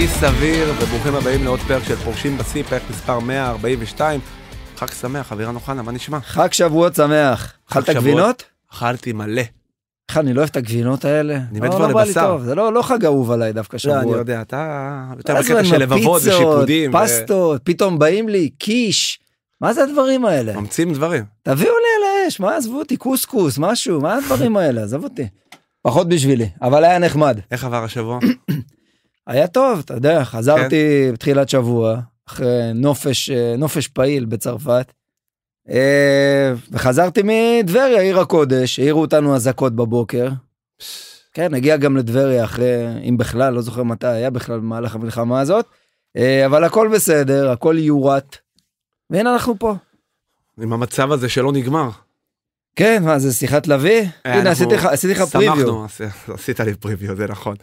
בלי סביר, וברוכים הבאים לעוד פרק של פורשים בשיא, פרק מספר 142. חג שמח, אבירן אוחנה, מה נשמע? חג שבועות שמח. אכלת גבינות? אכלתי מלא. איך אני לא אוהב את הגבינות האלה? אני מת לא, כבר לא לבשר. זה לא, לא חג אהוב עליי דווקא שבועות. לא, אני יודע, אתה... יותר בקטע של לבבות ושיפודים. פסטות, פתאום באים לי, קיש. מה זה הדברים האלה? ממציאים דברים. תביאו לי על האש, מה עזבו אותי, קוסקוס, משהו, מה הדברים האלה? עזב אותי. פחות בשבילי, אבל היה נחמד. איך עבר השבוע? היה טוב, אתה יודע, חזרתי כן. בתחילת שבוע, אחרי נופש, אה, נופש פעיל בצרפת, אה, וחזרתי מטבריה, עיר הקודש, העירו אותנו אזעקות בבוקר. כן, נגיע גם לטבריה אחרי, אם בכלל, לא זוכר מתי היה בכלל במהלך המלחמה הזאת, אה, אבל הכל בסדר, הכל יורט, והנה אנחנו פה. עם המצב הזה שלא נגמר. כן, מה זה שיחת לביא? הנה, עשיתי לך פריוויו. שמחנו, עשית לי פריוויו, זה נכון.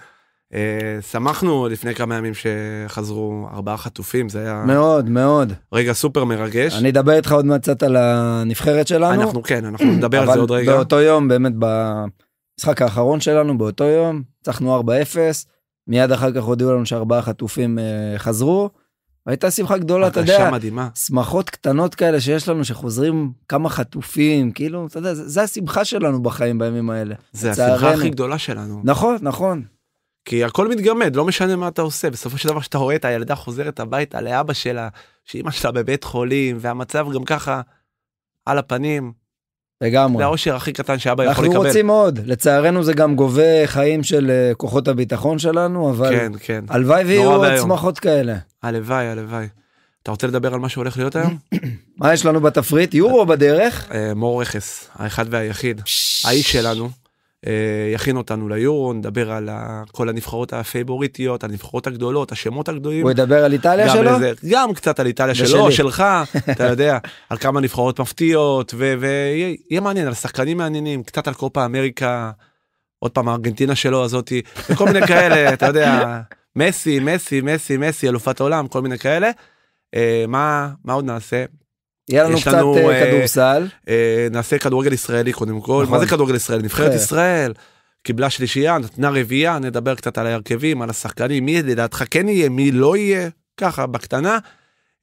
אה, שמחנו לפני כמה ימים שחזרו ארבעה חטופים זה היה מאוד מאוד רגע סופר מרגש אני אדבר איתך עוד מעט קצת על הנבחרת שלנו אנחנו כן אנחנו נדבר על זה עוד רגע באותו יום באמת במשחק האחרון שלנו באותו יום ניצחנו 4-0 מיד אחר כך הודיעו לנו שארבעה חטופים אה, חזרו. הייתה שמחה גדולה אתה יודע מדהימה שמחות קטנות כאלה שיש לנו שחוזרים כמה חטופים כאילו אתה יודע זה, זה השמחה שלנו בחיים בימים האלה זה השמחה הכי גדולה שלנו נכון נכון כי הכל מתגמד לא משנה מה אתה עושה בסופו של דבר שאתה רואה את הילדה חוזרת הביתה לאבא שלה שאימא שלה בבית חולים והמצב גם ככה על הפנים. לגמרי. זה האושר הכי קטן שאבא יכול לקבל. אנחנו רוצים עוד, לצערנו זה גם גובה חיים של אה, כוחות הביטחון שלנו, אבל כן, כן. הלוואי ויהיו עוד צמחות כאלה. הלוואי, הלוואי. אתה רוצה לדבר על מה שהולך להיות היום? מה יש לנו בתפריט? יורו אה, בדרך? אה, מור רכס, האחד והיחיד, האיש שלנו. אה, יכין אותנו ליורו, נדבר על כל הנבחרות הפייבוריטיות, הנבחרות הגדולות, השמות הגדולים. הוא ידבר על איטליה שלו? לזה, גם קצת על איטליה שלו, שלך, אתה יודע, על כמה נבחרות מפתיעות, ויהיה מעניין, על שחקנים מעניינים, קצת על קופה אמריקה, עוד פעם ארגנטינה שלו הזאתי, וכל מיני כאלה, אתה יודע, מסי, מסי, מסי, מסי, אלופת העולם, כל מיני כאלה. אה, מה, מה עוד נעשה? יהיה לנו קצת לנו, אה, אה, כדורסל. אה, נעשה כדורגל ישראלי קודם כל. נכון. מה זה כדורגל ישראלי? נבחרת כן. ישראל. קיבלה שלישייה, נתנה רביעייה, נדבר קצת על ההרכבים, על השחקנים, מי לדעתך כן יהיה, מי לא יהיה, ככה בקטנה.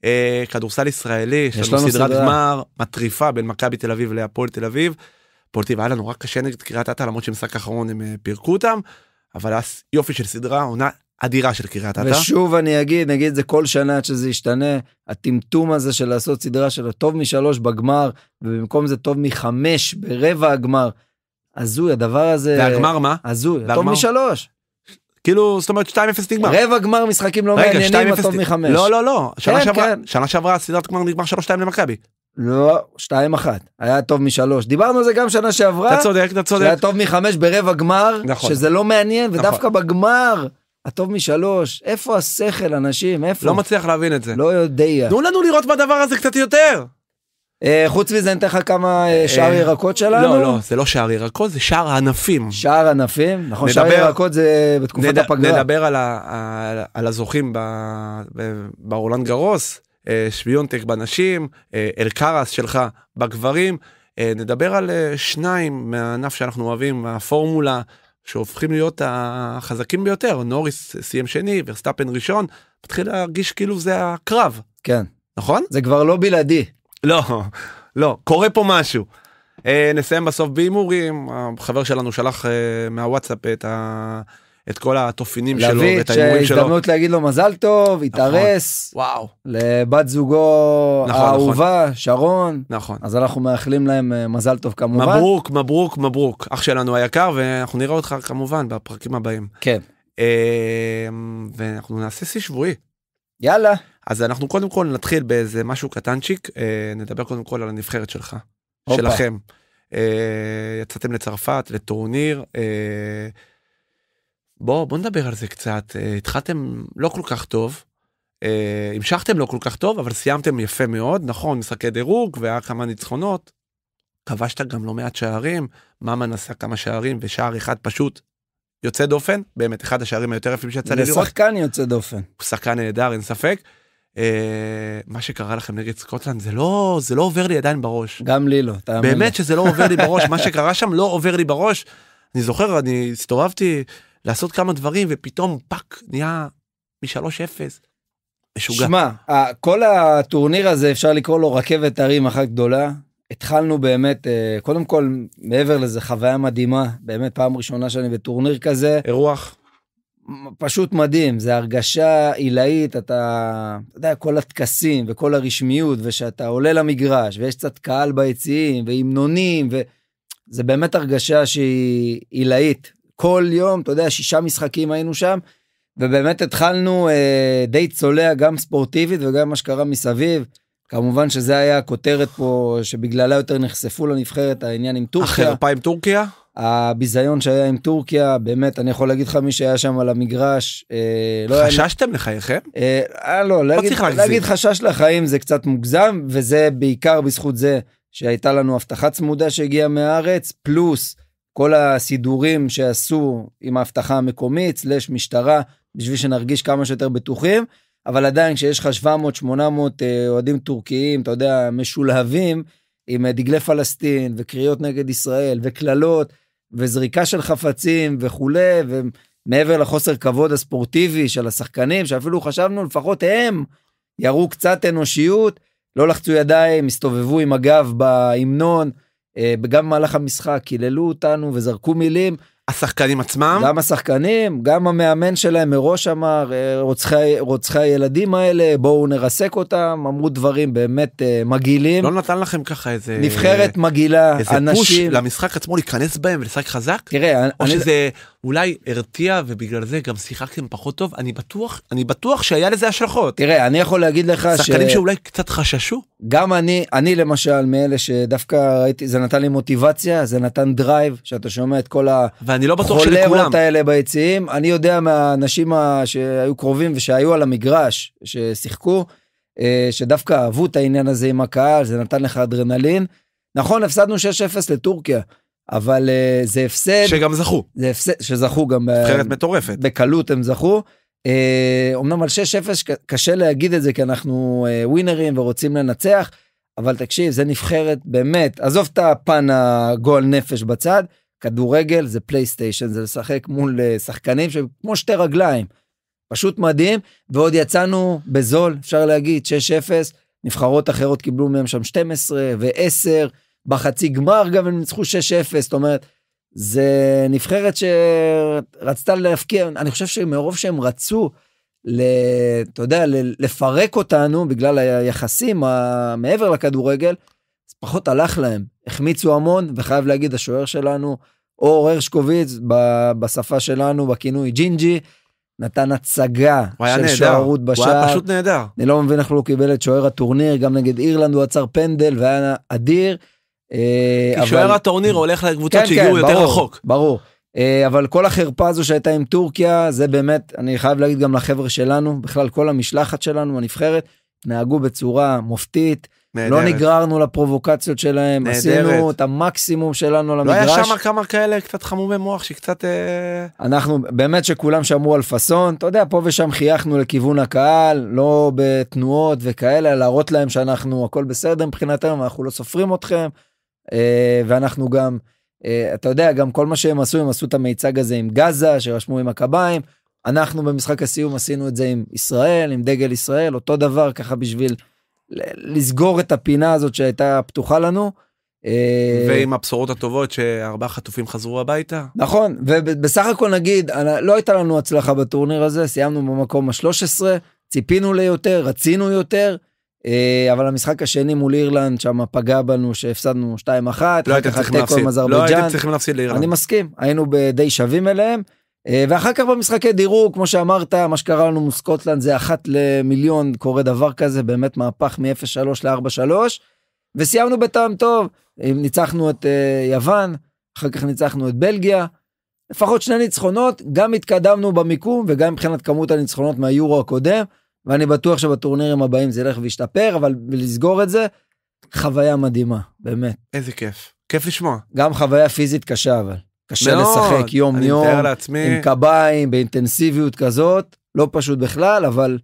אה, כדורסל ישראלי, יש לנו סדרת גמר מטריפה בין מכבי תל אביב להפועל תל אביב. הפועל תל אביב היה לנו רק קשה נגד קריית אתא למרות שבמשחק האחרון הם אה, פירקו אותם. אבל היה יופי של סדרה, עונה אדירה של קריית אתא. ושוב אני אגיד, נגיד זה כל שנה עד שזה ישתנה, הטמטום הזה של לעשות סדרה של הטוב משלוש בגמר, ובמקום זה טוב מחמש ברבע הגמר. הזוי, הדבר הזה... והגמר מה? הזוי, הטוב משלוש. כאילו, זאת אומרת 2-0 נגמר. רבע גמר משחקים לא רגע, מעניינים, הטוב מחמש. לא, לא, לא. שנה כן, שעברה, כן. שנה שעברה סדרת גמר נגמר 3-2 למכבי. לא, 2-1, היה טוב משלוש. דיברנו על זה גם שנה שעברה. אתה צודק, אתה צודק. שהיה טוב מחמש ברבע גמר, נכון. שזה לא מעניין, נכון. ודווקא בגמר... הטוב משלוש, איפה השכל, אנשים, איפה? לא מצליח להבין את זה. לא יודע. תנו לנו לראות בדבר הזה קצת יותר. אה, חוץ מזה אני אתן לך כמה אה, אה, שער ירקות שלנו. לא, לא, זה לא שער ירקות, זה שער ענפים. שער ענפים? נכון, שער ירקות זה בתקופת הפגרה. נדבר על הזוכים באורלנד גרוס, שוויונטק בנשים, אל קרס שלך בגברים. נדבר על שניים מהענף שאנחנו אוהבים, הפורמולה שהופכים להיות החזקים ביותר נוריס סיים שני וסטאפן ראשון מתחיל להרגיש כאילו זה הקרב כן נכון זה כבר לא בלעדי לא לא קורה פה משהו. אה, נסיים בסוף בהימורים החבר שלנו שלח אה, מהוואטסאפ את ה... את כל התופינים שלו ואת ההימורים שלו. להביא הזדמנות להגיד לו מזל טוב, נכון. התארס. נכון, וואו. לבת זוגו נכון, נכון. האהובה, נכון. שרון. נכון. אז אנחנו מאחלים להם אה, מזל טוב כמובן. מברוק, מברוק, מברוק. אח שלנו היקר, ואנחנו נראה אותך כמובן בפרקים הבאים. כן. אה, ואנחנו נעשה שיא שבועי. יאללה. אז אנחנו קודם כל נתחיל באיזה משהו קטנצ'יק, אה, נדבר קודם כל על הנבחרת שלך, אופה. שלכם. אה, יצאתם לצרפת, לטורניר. אה, בוא בוא נדבר על זה קצת אה, התחלתם לא כל כך טוב. Uh, המשכתם לא כל כך טוב אבל סיימתם יפה מאוד נכון משחקי דירוג והיה כמה ניצחונות. כבשת גם לא מעט שערים ממן עשה כמה שערים ושער אחד פשוט יוצא דופן באמת אחד השערים היותר יפים שיצא לי לראות. ושחקן יוצא דופן. הוא שחקן נהדר אין ספק. Uh, מה שקרה לכם נגד סקוטלנד זה לא זה לא עובר לי עדיין בראש. גם לי לא. תאמין באמת לי. שזה לא עובר לי בראש מה שקרה שם לא עובר לי בראש. אני זוכר אני הסתובבתי לעשות כמה דברים ופתאום פאק נהיה מ-3-0. משוגע. שמע, כל הטורניר הזה אפשר לקרוא לו רכבת הרים אחת גדולה. התחלנו באמת, אה, קודם כל, מעבר לזה, חוויה מדהימה, באמת פעם ראשונה שאני בטורניר כזה. אירוח. פשוט מדהים, זו הרגשה עילאית, אתה, אתה יודע, כל הטקסים וכל הרשמיות, ושאתה עולה למגרש, ויש קצת קהל ביציעים, והמנונים, וזה באמת הרגשה שהיא עילאית, כל יום, אתה יודע, שישה משחקים היינו שם, ובאמת התחלנו אה, די צולע גם ספורטיבית וגם מה שקרה מסביב. כמובן שזה היה הכותרת פה שבגללה יותר נחשפו לנבחרת העניין עם טורקיה. החרפה עם טורקיה? הביזיון שהיה עם טורקיה, באמת, אני יכול להגיד לך מי שהיה שם על המגרש, אה, לא חששתם אני... לחייכם? אה, אה לא, לא צריך להגזים. להגיד חשש לחיים זה קצת מוגזם, וזה בעיקר בזכות זה שהייתה לנו הבטחה צמודה שהגיעה מהארץ, פלוס כל הסידורים שעשו עם האבטחה המקומית, סלש משטרה, בשביל שנרגיש כמה שיותר בטוחים, אבל עדיין כשיש לך 700-800 אה, אוהדים טורקיים, אתה יודע, משולהבים, עם אה, דגלי פלסטין וקריאות נגד ישראל וקללות וזריקה של חפצים וכולי, ומעבר לחוסר כבוד הספורטיבי של השחקנים, שאפילו חשבנו לפחות הם יראו קצת אנושיות, לא לחצו ידיים, הסתובבו עם הגב בהמנון. אה, גם במהלך המשחק קיללו אותנו וזרקו מילים. השחקנים עצמם? גם השחקנים, גם המאמן שלהם מראש אמר, אה, רוצחי, רוצחי הילדים האלה, בואו נרסק אותם, אמרו דברים באמת אה, מגעילים. לא נתן לכם ככה איזה... נבחרת מגעילה, אנשים... איזה פוש למשחק עצמו להיכנס בהם ולשחק חזק? תראה, או אני... שזה... אולי הרתיע ובגלל זה גם שיחקתם פחות טוב, אני בטוח, אני בטוח שהיה לזה השלכות. תראה, אני יכול להגיד לך שחקנים ש... שחקנים שאולי קצת חששו? גם אני, אני למשל מאלה שדווקא ראיתי, זה נתן לי מוטיבציה, זה נתן דרייב, שאתה שומע את כל לא החולרות האלה ביציעים. אני יודע מהאנשים שהיו קרובים ושהיו על המגרש, ששיחקו, אה, שדווקא אהבו את העניין הזה עם הקהל, זה נתן לך אדרנלין. נכון, הפסדנו 6-0 לטורקיה. אבל uh, זה הפסד. שגם זכו. זה הפסד, שזכו גם. אה, נבחרת מטורפת. בקלות הם זכו. Uh, אמנם על 6-0 קשה להגיד את זה כי אנחנו uh, ווינרים ורוצים לנצח, אבל תקשיב, זה נבחרת באמת, עזוב את הפן הגועל נפש בצד, כדורגל זה פלייסטיישן, זה לשחק מול שחקנים שכמו שתי רגליים. פשוט מדהים, ועוד יצאנו בזול, אפשר להגיד, 6-0, נבחרות אחרות קיבלו מהם שם 12 ו-10. בחצי גמר גם הם ניצחו 6-0, זאת אומרת, זה נבחרת שרצתה להפקיע, אני חושב שמרוב שהם רצו, ל, אתה יודע, לפרק אותנו בגלל היחסים מעבר לכדורגל, זה פחות הלך להם. החמיצו המון, וחייב להגיד, השוער שלנו, אור הרשקוביץ, ב, בשפה שלנו, בכינוי ג'ינג'י, נתן הצגה של שוערות בשער. הוא היה פשוט נהדר. אני לא מבין איך הוא קיבל את שוער הטורניר, גם נגד אירלנד הוא עצר פנדל והיה אדיר. אה, כי שוער הטורניר הולך לקבוצות כן, שהגיעו כן, יותר רחוק. ברור. אה, אבל כל החרפה הזו שהייתה עם טורקיה זה באמת אני חייב להגיד גם לחבר'ה שלנו בכלל כל המשלחת שלנו הנבחרת נהגו בצורה מופתית. לא נהדרת. לא נגררנו לפרובוקציות שלהם נהדרת. עשינו את המקסימום שלנו על המגרש. לא היה שם כמה כאלה קצת חמומי מוח שקצת אה, אנחנו באמת שכולם שמרו על פאסון אתה יודע פה ושם חייכנו לכיוון הקהל לא בתנועות וכאלה להראות להם שאנחנו הכל בסדר מבחינתנו אנחנו לא סופרים אתכם. אה, ואנחנו גם, אה, אתה יודע, גם כל מה שהם עשו, הם עשו את המיצג הזה עם גאזה, שרשמו עם הקביים. אנחנו במשחק הסיום עשינו את זה עם ישראל, עם דגל ישראל, אותו דבר, ככה בשביל לסגור את הפינה הזאת שהייתה פתוחה לנו. אה, ועם הבשורות הטובות שארבעה חטופים חזרו הביתה. נכון, ובסך הכל נגיד, לא הייתה לנו הצלחה בטורניר הזה, סיימנו במקום ה-13, ציפינו ליותר, רצינו יותר. אה, אבל המשחק השני מול אירלנד שם פגע בנו שהפסדנו 2-1. לא הייתם צריכים להפסיד. לא הייתם צריכים להפסיד לאירלנד. אני מסכים, היינו די שווים אליהם. אה, ואחר כך במשחקי דירוג, כמו שאמרת, מה שקרה לנו מסקוטלנד זה אחת למיליון קורה דבר כזה, באמת מהפך מ-0-3 ל-4-3. וסיימנו בטעם טוב, אה, ניצחנו את יוון, אחר כך ניצחנו את בלגיה. לפחות שני ניצחונות, גם התקדמנו במיקום וגם מבחינת כמות הניצחונות מהיורו הקודם. ואני בטוח שבטורנירים הבאים זה ילך וישתפר, אבל לסגור את זה, חוויה מדהימה, באמת. איזה כיף, כיף לשמוע. גם חוויה פיזית קשה, אבל. קשה מאוד, לשחק יום אני יום, מתאר לעצמי. עם קביים, באינטנסיביות כזאת, לא פשוט בכלל, אבל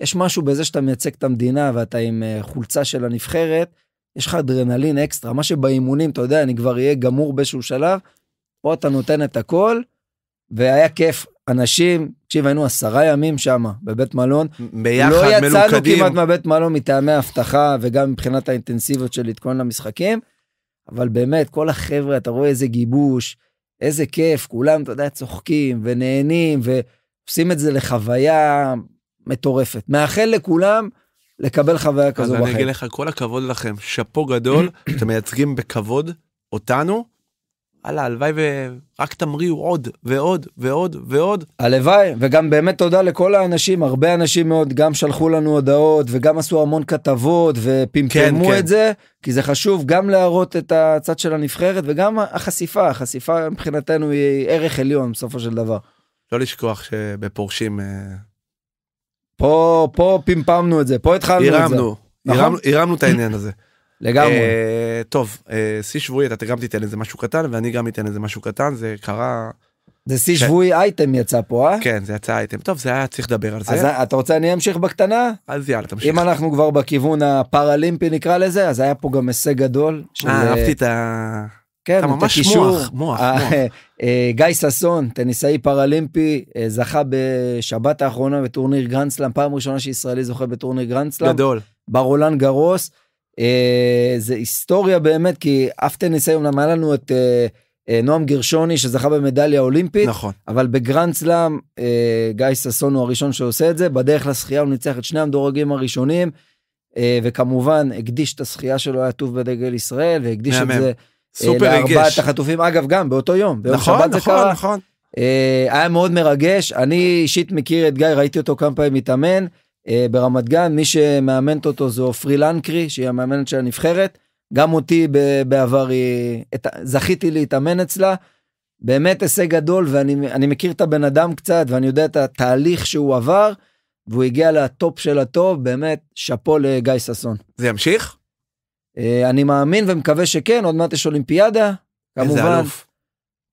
יש משהו בזה שאתה מייצג את המדינה ואתה עם אה, חולצה של הנבחרת, יש לך אדרנלין אקסטרה, מה שבאימונים, אתה יודע, אני כבר אהיה גמור באיזשהו שלב, פה אתה נותן את הכל, והיה כיף אנשים, תקשיב, היינו עשרה ימים שם, בבית מלון. ביחד, לא מלוכדים. לא יצאנו כמעט מהבית מלון מטעמי האבטחה, וגם מבחינת האינטנסיביות של להתכונן למשחקים, אבל באמת, כל החבר'ה, אתה רואה איזה גיבוש, איזה כיף, כולם, אתה יודע, צוחקים ונהנים, ועושים את זה לחוויה מטורפת. מאחל לכולם לקבל חוויה כזו בחיים. אז אני אגיד לך, כל הכבוד לכם, שאפו גדול, אתם מייצגים בכבוד אותנו, וואלה, הלוואי ורק תמריאו עוד ועוד ועוד ועוד. הלוואי, וגם באמת תודה לכל האנשים, הרבה אנשים מאוד גם שלחו לנו הודעות וגם עשו המון כתבות ופמפמו כן, את כן. זה, כי זה חשוב גם להראות את הצד של הנבחרת וגם החשיפה, החשיפה מבחינתנו היא ערך עליון בסופו של דבר. לא לשכוח שבפורשים... אה, פה, פה פמפמנו את זה, פה התחלנו את זה. הרמנו, נכון? הרמנו את העניין הזה. לגמרי. אה, טוב, אה, שיא אה, שבועי, אתה גם תיתן איזה משהו קטן, ואני גם אתן איזה משהו קטן, זה קרה... זה שיא ש... כן. שבועי אייטם יצא פה, אה? כן, זה יצא אייטם. טוב, זה היה צריך לדבר על זה. אז אתה רוצה אני אמשיך בקטנה? אז יאללה, תמשיך. אם אנחנו כבר בכיוון הפראלימפי נקרא לזה, אז היה פה גם הישג גדול. אה, של... אה, אהבתי את ה... כן, אתה ממש הקישור, מוח, מוח, אה, מוח. גיא ששון, טניסאי פראלימפי, זכה בשבת האחרונה בטורניר גרנדסלאם, פעם ראשונה שישראלי זוכה בטורניר גרנדסלאם. גדול. ברולן גרוס, אה, זה היסטוריה באמת, כי אף טניס היום, למה לנו את אה, אה, נועם גרשוני שזכה במדליה אולימפית, נכון. אבל בגרנד סלאם אה, גיא ששון הוא הראשון שעושה את זה, בדרך לשחייה הוא ניצח את שני המדורגים הראשונים, אה, וכמובן הקדיש את השחייה שלו, היה טוב בדגל ישראל, והקדיש את זה. אה, סופר רגש. לארבעת החטופים, אגב, גם באותו יום, ביום נכון, שבת נכון, זה קרה. נכון, נכון, נכון. היה מאוד מרגש, אני אישית מכיר את גיא, ראיתי אותו כמה פעמים מתאמן, אה, ברמת גן, מי שמאמנת אותו זו עופרי לנקרי, שהיא המאמנת של הנבחרת. גם אותי בעבר היא, את, זכיתי להתאמן אצלה. באמת הישג גדול, ואני מכיר את הבן אדם קצת, ואני יודע את התהליך שהוא עבר, והוא הגיע לטופ של הטוב, באמת, שאפו לגיא ששון. זה ימשיך? אה, אני מאמין ומקווה שכן, עוד מעט יש אולימפיאדה. כמובן, אלוף.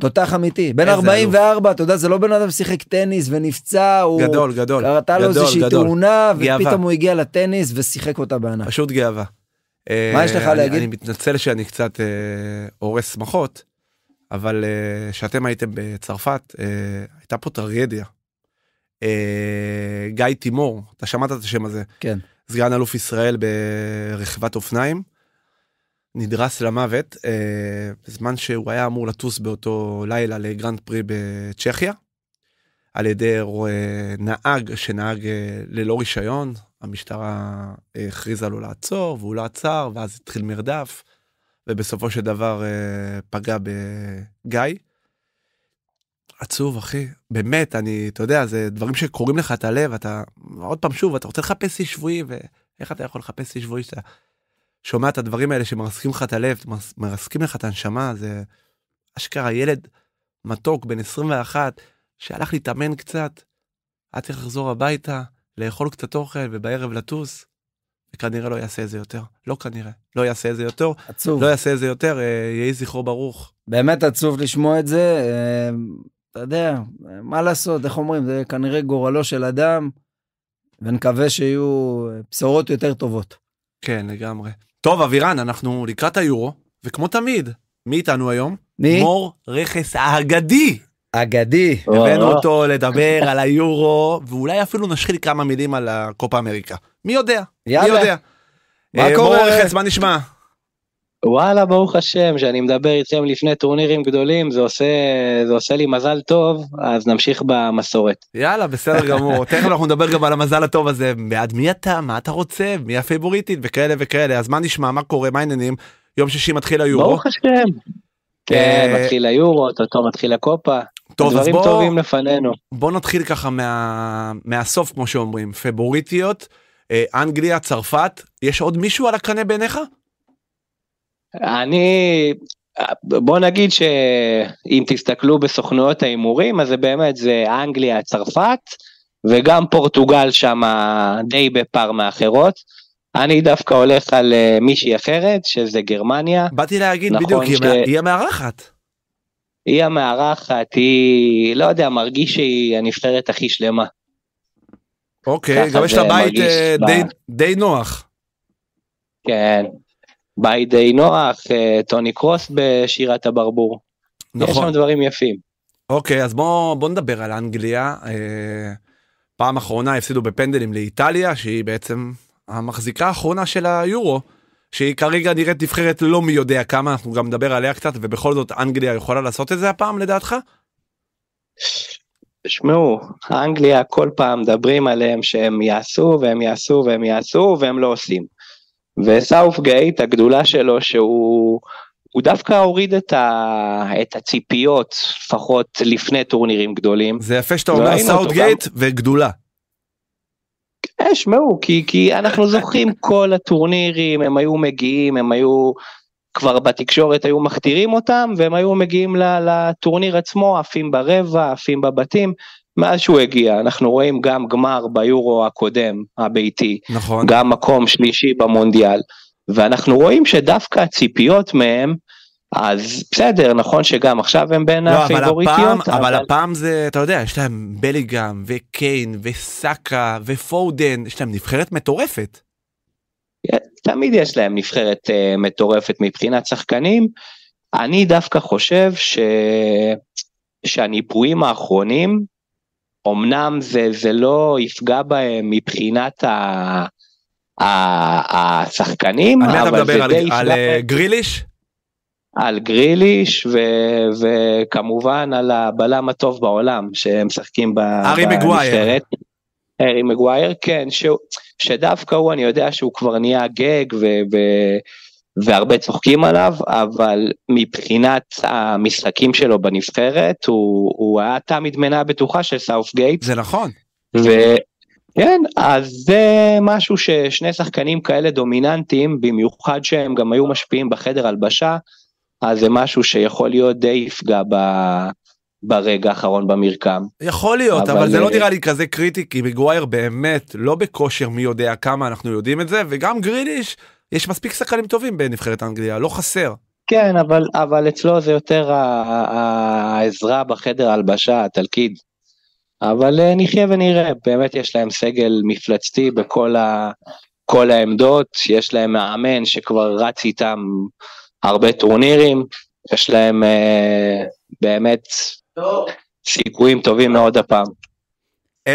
תותח אמיתי, בן 44, אתה יודע, זה לא בן אדם שיחק טניס ונפצע, הוא... גדול, גדול. קראתה לו איזושהי תאונה, ופתאום הוא הגיע לטניס ושיחק אותה בענק. פשוט גאווה. מה יש לך אה, להגיד? אני מתנצל שאני קצת אה, הורס שמחות, אבל אה, כשאתם הייתם בצרפת, הייתה פה טרגדיה. גיא תימור, אתה שמעת את השם הזה. כן. סגן אלוף ישראל ברכיבת אופניים. נדרס למוות אה, בזמן שהוא היה אמור לטוס באותו לילה לגרנד פרי בצ'כיה. על ידי אה, נהג שנהג אה, ללא רישיון המשטרה אה, הכריזה לו לעצור והוא לא עצר ואז התחיל מרדף ובסופו של דבר אה, פגע בגיא. עצוב אחי באמת אני אתה יודע זה דברים שקורים לך את הלב אתה עוד פעם שוב אתה רוצה לחפש איש שבועי ואיך אתה יכול לחפש איש שבועי שאתה. שומע את הדברים האלה שמרסקים לך את הלב, מרסקים לך את הנשמה, זה אשכרה ילד מתוק בן 21 שהלך להתאמן קצת, היה צריך לחזור הביתה, לאכול קצת אוכל ובערב לטוס, וכנראה לא יעשה את זה יותר. לא כנראה, לא יעשה את זה יותר. עצוב. לא יעשה את זה יותר, אה, יהי זכרו ברוך. באמת עצוב לשמוע את זה, אה, אתה יודע, מה לעשות, איך אומרים, זה כנראה גורלו של אדם, ונקווה שיהיו בשורות יותר טובות. כן, לגמרי. טוב, אבירן, אנחנו לקראת היורו, וכמו תמיד, מי איתנו היום? מי? מור רכס האגדי. אגדי. הבאנו אה. אותו לדבר על היורו, ואולי אפילו נשחיל כמה מילים על הקופה אמריקה. מי יודע? יאללה. מי יודע? מה אה, קורה? מור רכס, מה נשמע? וואלה, ברוך השם, שאני מדבר איתכם לפני טורנירים גדולים, זה עושה, זה עושה לי מזל טוב, אז נמשיך במסורת. יאללה, בסדר גמור. תכף אנחנו נדבר גם על המזל הטוב הזה, בעד מי אתה, מה אתה רוצה, מי הפייבוריטית, וכאלה וכאלה. אז מה נשמע, מה קורה, מה העניינים? יום שישי מתחיל היורו. ברוך השם. כן, אה, מתחיל היורו, אותו מתחיל הקופה. טוב, דברים בוא, טובים לפנינו. בוא נתחיל ככה מה, מהסוף, כמו שאומרים, פייבוריטיות, אה, אנגליה, צרפת, יש עוד מישהו על הקנה בעיניך? אני, בוא נגיד שאם תסתכלו בסוכנויות ההימורים, אז זה באמת, זה אנגליה, צרפת, וגם פורטוגל שם די בפער מאחרות. אני דווקא הולך על אה, מישהי אחרת, שזה גרמניה. באתי להגיד נכון בדיוק, ש... היא המארחת. היא המארחת, היא, לא יודע, מרגיש שהיא הנבחרת הכי שלמה. אוקיי, גם יש לה בית אה, די, ב... די נוח. כן, ביי די נוח, טוני קרוס בשירת הברבור. נכון. יש שם דברים יפים. אוקיי, אז בוא, בוא נדבר על אנגליה. אה, פעם אחרונה הפסידו בפנדלים לאיטליה, שהיא בעצם המחזיקה האחרונה של היורו, שהיא כרגע נראית נבחרת לא מי יודע כמה, אנחנו גם נדבר עליה קצת, ובכל זאת אנגליה יכולה לעשות את זה הפעם לדעתך? תשמעו, אנגליה כל פעם מדברים עליהם שהם יעשו והם יעשו והם יעשו והם לא עושים. וסאוף גייט הגדולה שלו שהוא... הוא דווקא הוריד את, ה... את הציפיות, לפחות לפני טורנירים גדולים. זה יפה שאתה אומר סאוף לא גייט גם... וגדולה. אה, שמעו, כי, כי אנחנו זוכרים כל הטורנירים, הם היו מגיעים, הם היו כבר בתקשורת היו מכתירים אותם, והם היו מגיעים לטורניר עצמו, עפים ברבע, עפים בבתים, מאז שהוא הגיע, אנחנו רואים גם גמר ביורו הקודם, הביתי, נכון. גם מקום שלישי במונדיאל, ואנחנו רואים שדווקא הציפיות מהם, אז בסדר, נכון שגם עכשיו הם בין לא, הפיבוריטיות. אבל, אבל... אבל הפעם זה, אתה יודע, יש להם בליגאם וקיין וסאקה ופודן, יש להם נבחרת מטורפת. תמיד יש להם נבחרת uh, מטורפת מבחינת שחקנים. אני דווקא חושב ש... שהניפויים האחרונים אמנם זה, זה לא יפגע בהם מבחינת ה... ה, השחקנים, על מי אתה מדבר? על, על, על אה, גריליש? על גריליש ו, וכמובן על הבלם הטוב בעולם שהם משחקים בנבחרת. ארי מגווייר, כן, ש, שדווקא הוא, אני יודע שהוא כבר נהיה גג ו, ו, והרבה צוחקים עליו, אבל מבחינת המשחקים שלו בנבחרת, הוא, הוא היה תמיד מנה בטוחה של סאוף גייט. זה נכון. ו... כן, אז זה משהו ששני שחקנים כאלה דומיננטיים, במיוחד שהם גם היו משפיעים בחדר הלבשה, אז זה משהו שיכול להיות די יפגע ב... ברגע האחרון במרקם. יכול להיות, אבל, אבל זה לא אה, נראה לי כזה קריטי, כי מגווייר באמת לא בכושר מי יודע כמה אנחנו יודעים את זה, וגם גריליש יש מספיק שחקנים טובים בנבחרת אנגליה, לא חסר. כן, אבל, אבל אצלו זה יותר העזרה בחדר הלבשה, התלכיד. אבל אה, נחיה ונראה, באמת יש להם סגל מפלצתי בכל ה... כל העמדות, יש להם מאמן שכבר רץ איתם הרבה טורנירים, יש להם אה, באמת סיכויים טובים מאוד הפעם.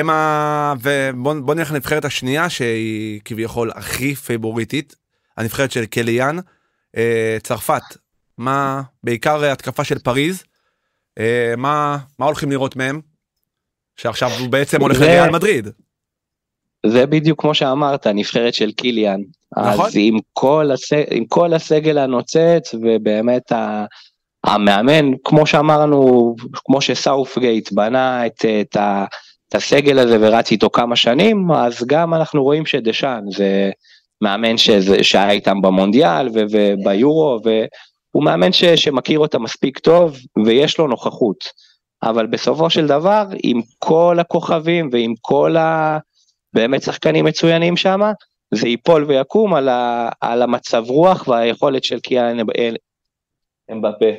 אמה ובוא נלך לנבחרת השנייה שהיא כביכול הכי פייבוריטית, הנבחרת של קליאן. אה, צרפת, מה, בעיקר התקפה של פריז, אה, מה, מה הולכים לראות מהם? שעכשיו הוא בעצם הולך זה... לריאל מדריד. זה בדיוק כמו שאמרת, נבחרת של קיליאן. נכון. אז עם כל, הסג, עם כל הסגל הנוצץ, ובאמת ה, המאמן, כמו שאמרנו, כמו שסאופגייט בנה את, את, ה, את הסגל הזה ורץ איתו כמה שנים, אז גם אנחנו רואים שדשאן זה... מאמן שהיה איתם במונדיאל וביורו, כן. והוא מאמן ש, שמכיר אותם מספיק טוב ויש לו נוכחות. אבל בסופו של דבר, עם כל הכוכבים ועם כל ה... באמת שחקנים מצוינים שם, זה ייפול ויקום על, ה, על המצב רוח והיכולת של קיאן אה, אמבפה.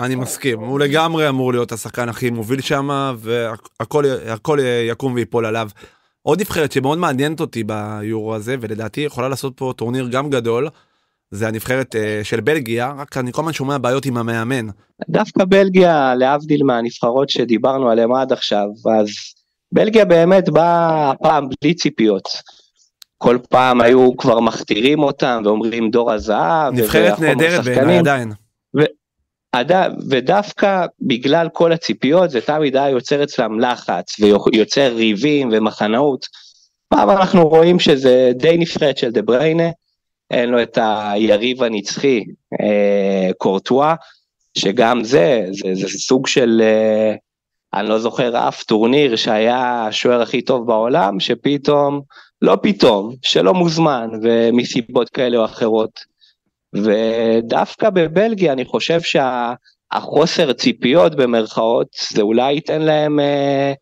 אני מסכים, הוא לגמרי אמור להיות השחקן הכי מוביל שם, והכל יקום ויפול עליו. עוד נבחרת שמאוד מעניינת אותי ביורו הזה ולדעתי יכולה לעשות פה טורניר גם גדול. זה הנבחרת uh, של בלגיה, רק אני כל הזמן שומע בעיות עם המאמן. דווקא בלגיה, להבדיל מהנבחרות שדיברנו עליהן עד עכשיו, אז בלגיה באמת באה הפעם בלי ציפיות. כל פעם היו כבר מכתירים אותם ואומרים דור הזהב. נבחרת נהדרת בעיניי עדיין. ודווקא בגלל כל הציפיות זה תמיד היה יוצר אצלם לחץ ויוצר ריבים ומחנאות. פעם אנחנו רואים שזה די נפרד של דה בריינה, אין לו את היריב הנצחי אה, קורטואה, שגם זה, זה, זה סוג של, אה, אני לא זוכר אף טורניר שהיה השוער הכי טוב בעולם, שפתאום, לא פתאום, שלא מוזמן ומסיבות כאלה או אחרות. ודווקא בבלגיה אני חושב שהחוסר שה... ציפיות במרכאות זה אולי ייתן להם אה,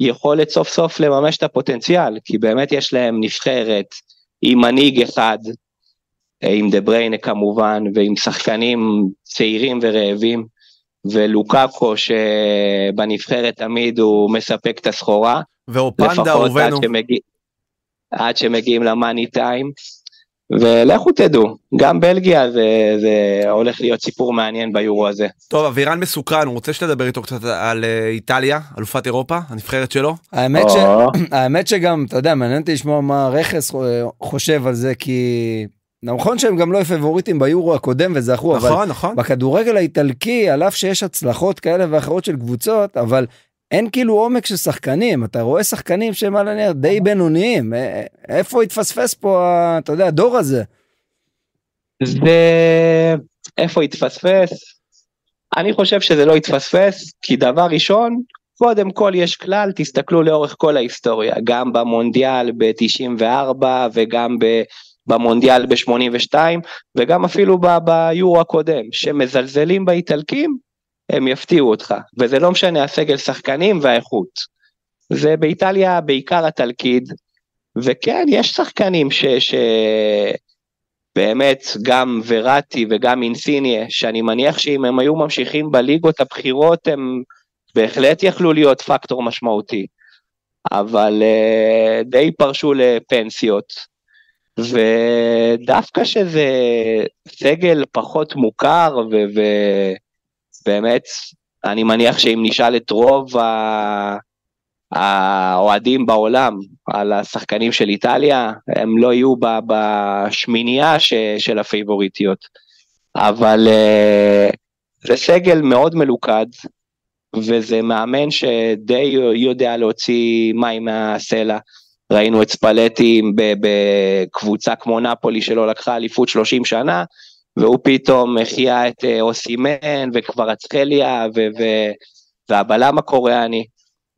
יכולת סוף סוף לממש את הפוטנציאל כי באמת יש להם נבחרת עם מנהיג אחד אה, עם דה בריינה כמובן ועם שחקנים צעירים ורעבים ולוקאקו שבנבחרת תמיד הוא מספק את הסחורה ואופנדה ובנו עד, שמגיע, עד שמגיעים למאני טיים ולכו תדעו, גם בלגיה זה, זה הולך להיות סיפור מעניין ביורו הזה. טוב, אבירן מסוכן, הוא רוצה שתדבר איתו קצת על אה, איטליה, אלופת אירופה, הנבחרת שלו. האמת, ש... האמת שגם, אתה יודע, מעניין אותי לשמוע מה רכס חושב על זה, כי נכון שהם גם לא פבוריטים ביורו הקודם וזכו, נכון, אבל נכון. בכדורגל האיטלקי, על אף שיש הצלחות כאלה ואחרות של קבוצות, אבל אין כאילו עומק של שחקנים, אתה רואה שחקנים שהם על הנייר די בינוניים, אה, אה, איפה התפספס פה, אתה יודע, הדור הזה? זה... איפה התפספס? אני חושב שזה לא התפספס, כי דבר ראשון, קודם כל יש כלל, תסתכלו לאורך כל ההיסטוריה, גם במונדיאל ב-94 וגם ב... במונדיאל ב-82 וגם אפילו ביורו הקודם שמזלזלים באיטלקים הם יפתיעו אותך, וזה לא משנה הסגל שחקנים והאיכות. זה באיטליה בעיקר התלכיד, וכן, יש שחקנים שבאמת ש... גם וראטי וגם אינסיניה, שאני מניח שאם הם היו ממשיכים בליגות הבכירות הם בהחלט יכלו להיות פקטור משמעותי, אבל uh, די פרשו לפנסיות, ודווקא שזה סגל פחות מוכר ו... ו- באמת, אני מניח שאם נשאל את רוב האוהדים בעולם על השחקנים של איטליה, הם לא יהיו בשמינייה ש, של הפייבוריטיות. אבל אה, זה סגל מאוד מלוכד, וזה מאמן שדי יודע להוציא מים מהסלע. ראינו את ספלטי בקבוצה כמו נפולי שלא לקחה אליפות 30 שנה, והוא פתאום החייה את אה, אוסימן וקוורצחליה והבלם הקוריאני.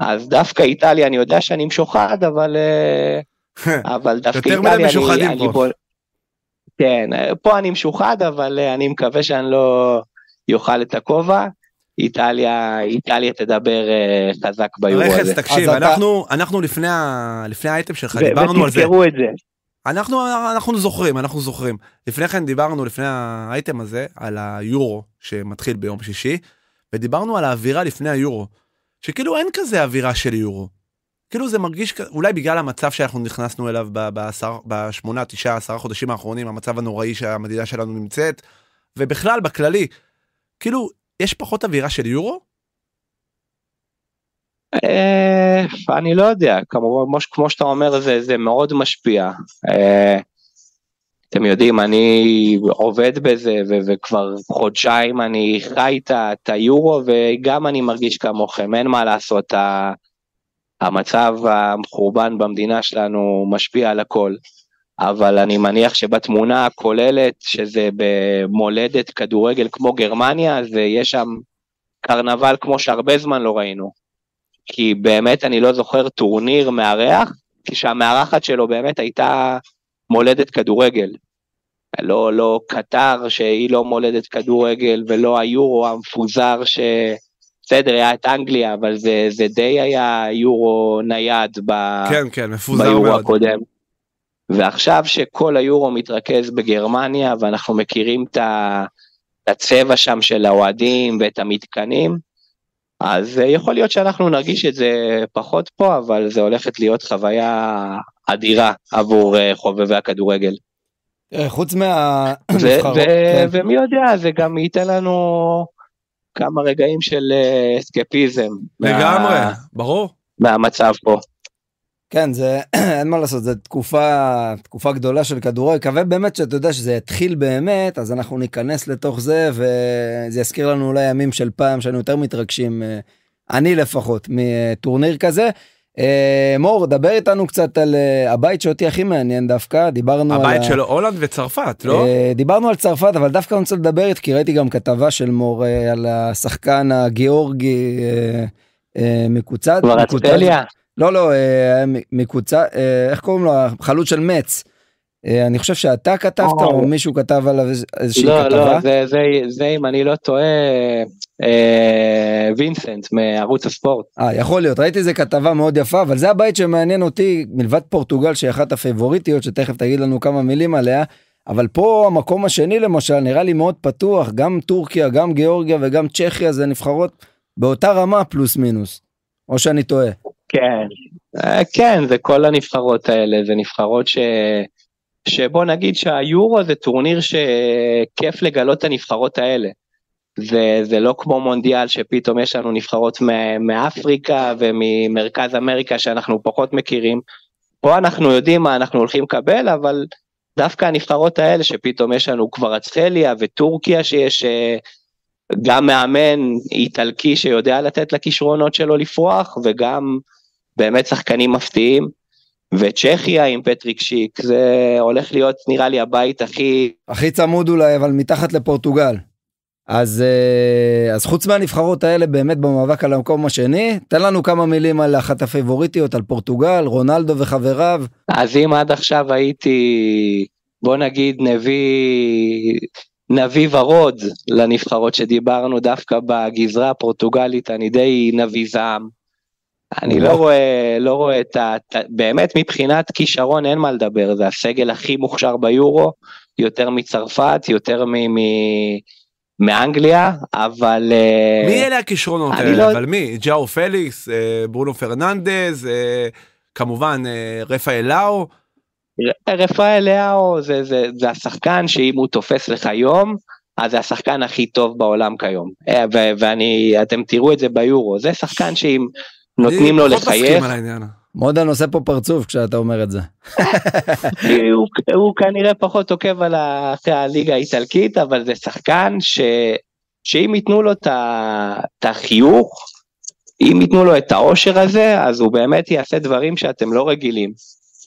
אז דווקא איטליה, אני יודע שאני משוחד, אבל, אה, אבל דווקא איטליה, אני, אני בול... כן, אה, פה אני משוחד, אבל אני מקווה שאני לא יאכל את הכובע. איטליה, איטליה תדבר חזק ביורו הזה. רכס, תקשיב, אנחנו, אתה... אנחנו לפני, ה... לפני האייטם שלך ו- דיברנו על זה. ותזכרו את זה. אנחנו, אנחנו זוכרים, אנחנו זוכרים. לפני כן דיברנו, לפני האייטם הזה, על היורו שמתחיל ביום שישי, ודיברנו על האווירה לפני היורו, שכאילו אין כזה אווירה של יורו. כאילו זה מרגיש, אולי בגלל המצב שאנחנו נכנסנו אליו בשמונה, תשעה, עשרה חודשים האחרונים, המצב הנוראי שהמדינה שלנו נמצאת, ובכלל, בכללי, כאילו, יש פחות אווירה של יורו, אה, אני לא יודע, כמובן, כמו שאתה אומר, זה, זה מאוד משפיע. אה, אתם יודעים, אני עובד בזה, ו- וכבר חודשיים אני חי את היורו, וגם אני מרגיש כמוכם, אין מה לעשות, ה- המצב המחורבן במדינה שלנו משפיע על הכל. אבל אני מניח שבתמונה הכוללת, שזה במולדת כדורגל כמו גרמניה, אז יש שם קרנבל כמו שהרבה זמן לא ראינו. כי באמת אני לא זוכר טורניר מארח, כשהמארחת שלו באמת הייתה מולדת כדורגל. לא, לא קטר שהיא לא מולדת כדורגל, ולא היורו המפוזר ש... בסדר, היה את אנגליה, אבל זה, זה די היה יורו נייד ב... כן, כן, ביורו מאוד. הקודם. ועכשיו שכל היורו מתרכז בגרמניה, ואנחנו מכירים את הצבע שם של האוהדים ואת המתקנים, אז אה, יכול להיות שאנחנו נרגיש את זה פחות פה, אבל זה הולכת להיות חוויה אדירה עבור אה, חובבי הכדורגל. אה, חוץ מהנבחרות. כן. ומי יודע, זה גם ייתן לנו כמה רגעים של אסקפיזם. לגמרי, ברור. מהמצב פה. כן, זה, אין מה לעשות, זו תקופה, תקופה גדולה של כדורגל. מקווה באמת שאתה יודע שזה יתחיל באמת, אז אנחנו ניכנס לתוך זה, וזה יזכיר לנו אולי ימים של פעם שהיינו יותר מתרגשים, אה, אני לפחות, מטורניר כזה. אה, מור, דבר איתנו קצת על אה, הבית שאותי הכי מעניין דווקא, דיברנו הבית על... הבית של הולנד וצרפת, לא? דיברנו על צרפת, אבל דווקא אני רוצה לדבר, איתך כי ראיתי גם כתבה של מור על השחקן הגיאורגי מקוצד. מקוצד. לא לא אה, מקוצה אה, איך קוראים לו חלוץ של מצ. אה, אני חושב שאתה כתבת או, מישהו כתב עליו איזושהי לא, כתבה. לא לא זה, אם אני לא טועה וינסנט מערוץ הספורט. אה יכול להיות ראיתי איזה כתבה מאוד יפה אבל זה הבית שמעניין אותי מלבד פורטוגל שהיא אחת הפייבוריטיות שתכף תגיד לנו כמה מילים עליה. אבל פה המקום השני למשל נראה לי מאוד פתוח גם טורקיה גם גיאורגיה וגם צ'כיה זה נבחרות באותה רמה פלוס מינוס או שאני טועה. כן, אה, כן, זה כל הנבחרות האלה, זה נבחרות ש... שבוא נגיד שהיורו זה טורניר שכיף לגלות את הנבחרות האלה. זה, זה לא כמו מונדיאל שפתאום יש לנו נבחרות מאפריקה וממרכז אמריקה שאנחנו פחות מכירים. פה אנחנו יודעים מה אנחנו הולכים לקבל, אבל דווקא הנבחרות האלה שפתאום יש לנו כבר אצטליה וטורקיה שיש אה, גם מאמן איטלקי שיודע לתת לכישרונות שלו לפרוח וגם באמת שחקנים מפתיעים. וצ'כיה עם פטריק שיק, זה הולך להיות נראה לי הבית הכי... הכי צמוד אולי, אבל מתחת לפורטוגל. אז, אה, אז חוץ מהנבחרות האלה באמת במאבק על המקום השני, תן לנו כמה מילים על אחת הפייבוריטיות, על פורטוגל, רונלדו וחבריו. אז אם עד עכשיו הייתי, בוא נגיד, נביא, נביא ורוד לנבחרות שדיברנו דווקא בגזרה הפורטוגלית, אני די נביא זעם. אני לא. לא רואה, לא רואה את ה... באמת מבחינת כישרון אין מה לדבר, זה הסגל הכי מוכשר ביורו, יותר מצרפת, יותר מ... מ... מאנגליה, אבל... אה, מי אלה הכישרונות האלה? לא... אבל מי? ג'או פליקס, אה, ברונו פרננדז, אה, כמובן רפאל לאו? רפאל לאו זה, זה, זה השחקן שאם הוא תופס לך יום, אז זה השחקן הכי טוב בעולם כיום. ואני, אתם תראו את זה ביורו, זה שחקן שאם... נותנים לו לחייך. מודן עושה פה פרצוף כשאתה אומר את זה. אה, הוא, הוא כנראה פחות עוקב על אחרי הליגה האיטלקית, אבל זה שחקן ש, שאם ייתנו לו את החיוך, אם ייתנו לו את העושר הזה, אז הוא באמת יעשה דברים שאתם לא רגילים.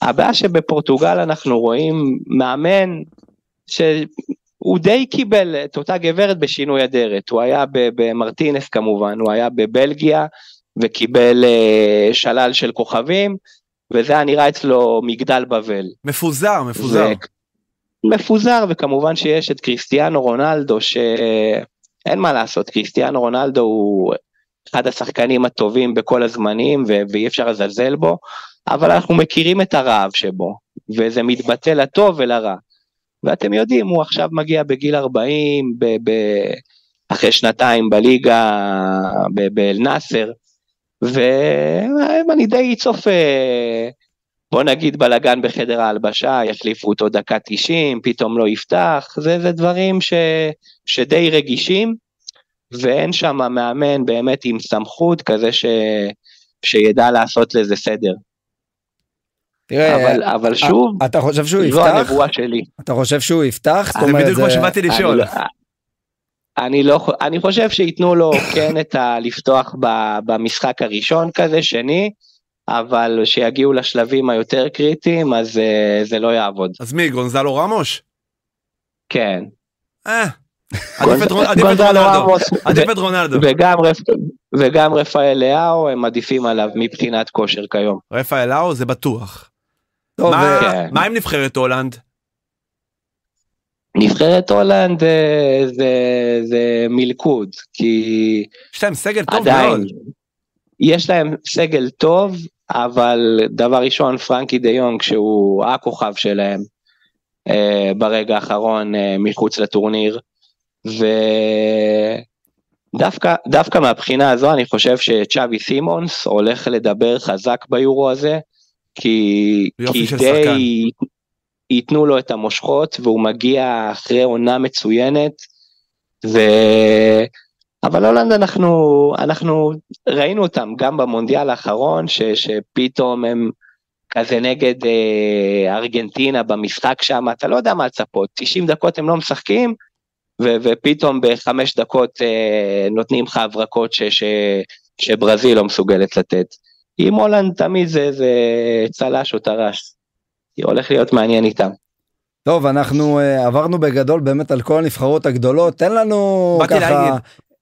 הבעיה שבפורטוגל אנחנו רואים מאמן שהוא די קיבל את אותה גברת בשינוי אדרת, הוא היה במרטינס כמובן, הוא היה בבלגיה, וקיבל אה, שלל של כוכבים, וזה היה נראה אצלו מגדל בבל. מפוזר, מפוזר. זה, מפוזר, וכמובן שיש את קריסטיאנו רונלדו, שאין מה לעשות, קריסטיאנו רונלדו הוא אחד השחקנים הטובים בכל הזמנים, ו... ואי אפשר לזלזל בו, אבל אנחנו מכירים את הרעב שבו, וזה מתבטא לטוב ולרע. ואתם יודעים, הוא עכשיו מגיע בגיל 40, ב... ב... אחרי שנתיים בליגה באל-נאסר, ואני די צופה, בוא נגיד בלאגן בחדר ההלבשה, יחליפו אותו דקה 90, פתאום לא יפתח, זה, זה דברים ש, שדי רגישים, ואין שם מאמן באמת עם סמכות כזה ש, שידע לעשות לזה סדר. תראה, אבל, אבל אה, שוב, אתה חושב שהוא יפתח? זו הנבואה שלי. אתה חושב שהוא יפתח? אה, זה בדיוק מה שבאתי לשאול. אני... אני לא, אני חושב שייתנו לו כן את ה... לפתוח ב, במשחק הראשון כזה, שני, אבל שיגיעו לשלבים היותר קריטיים, אז uh, זה לא יעבוד. אז מי, גונזלו רמוש? כן. אה, עדיף את רונלדו. וגם רפאל לאו הם עדיפים עליו מבחינת כושר כיום. רפאל לאו זה בטוח. כן. מה עם נבחרת הולנד? נבחרת הולנד זה, אה, זה, זה מלכוד, כי... יש להם סגל טוב עדיין, מאוד. יש להם סגל טוב, אבל דבר ראשון, פרנקי דה יונג, שהוא הכוכב שלהם אה, ברגע האחרון אה, מחוץ לטורניר, ודווקא מהבחינה הזו אני חושב שצ'אבי סימונס הולך לדבר חזק ביורו הזה, כי, כי די... שחקן. ייתנו לו את המושכות והוא מגיע אחרי עונה מצוינת. ו... אבל הולנד אנחנו אנחנו ראינו אותם גם במונדיאל האחרון ש, שפתאום הם כזה נגד אה, ארגנטינה במשחק שם אתה לא יודע מה לצפות 90 דקות הם לא משחקים ו, ופתאום בחמש דקות אה, נותנים לך הברקות ש, ש, שברזיל לא מסוגלת לתת. עם הולנד תמיד זה, זה צל"ש או טר"ש. הולך להיות מעניין איתם. טוב אנחנו אה, עברנו בגדול באמת על כל הנבחרות הגדולות תן לנו ככה להגיד.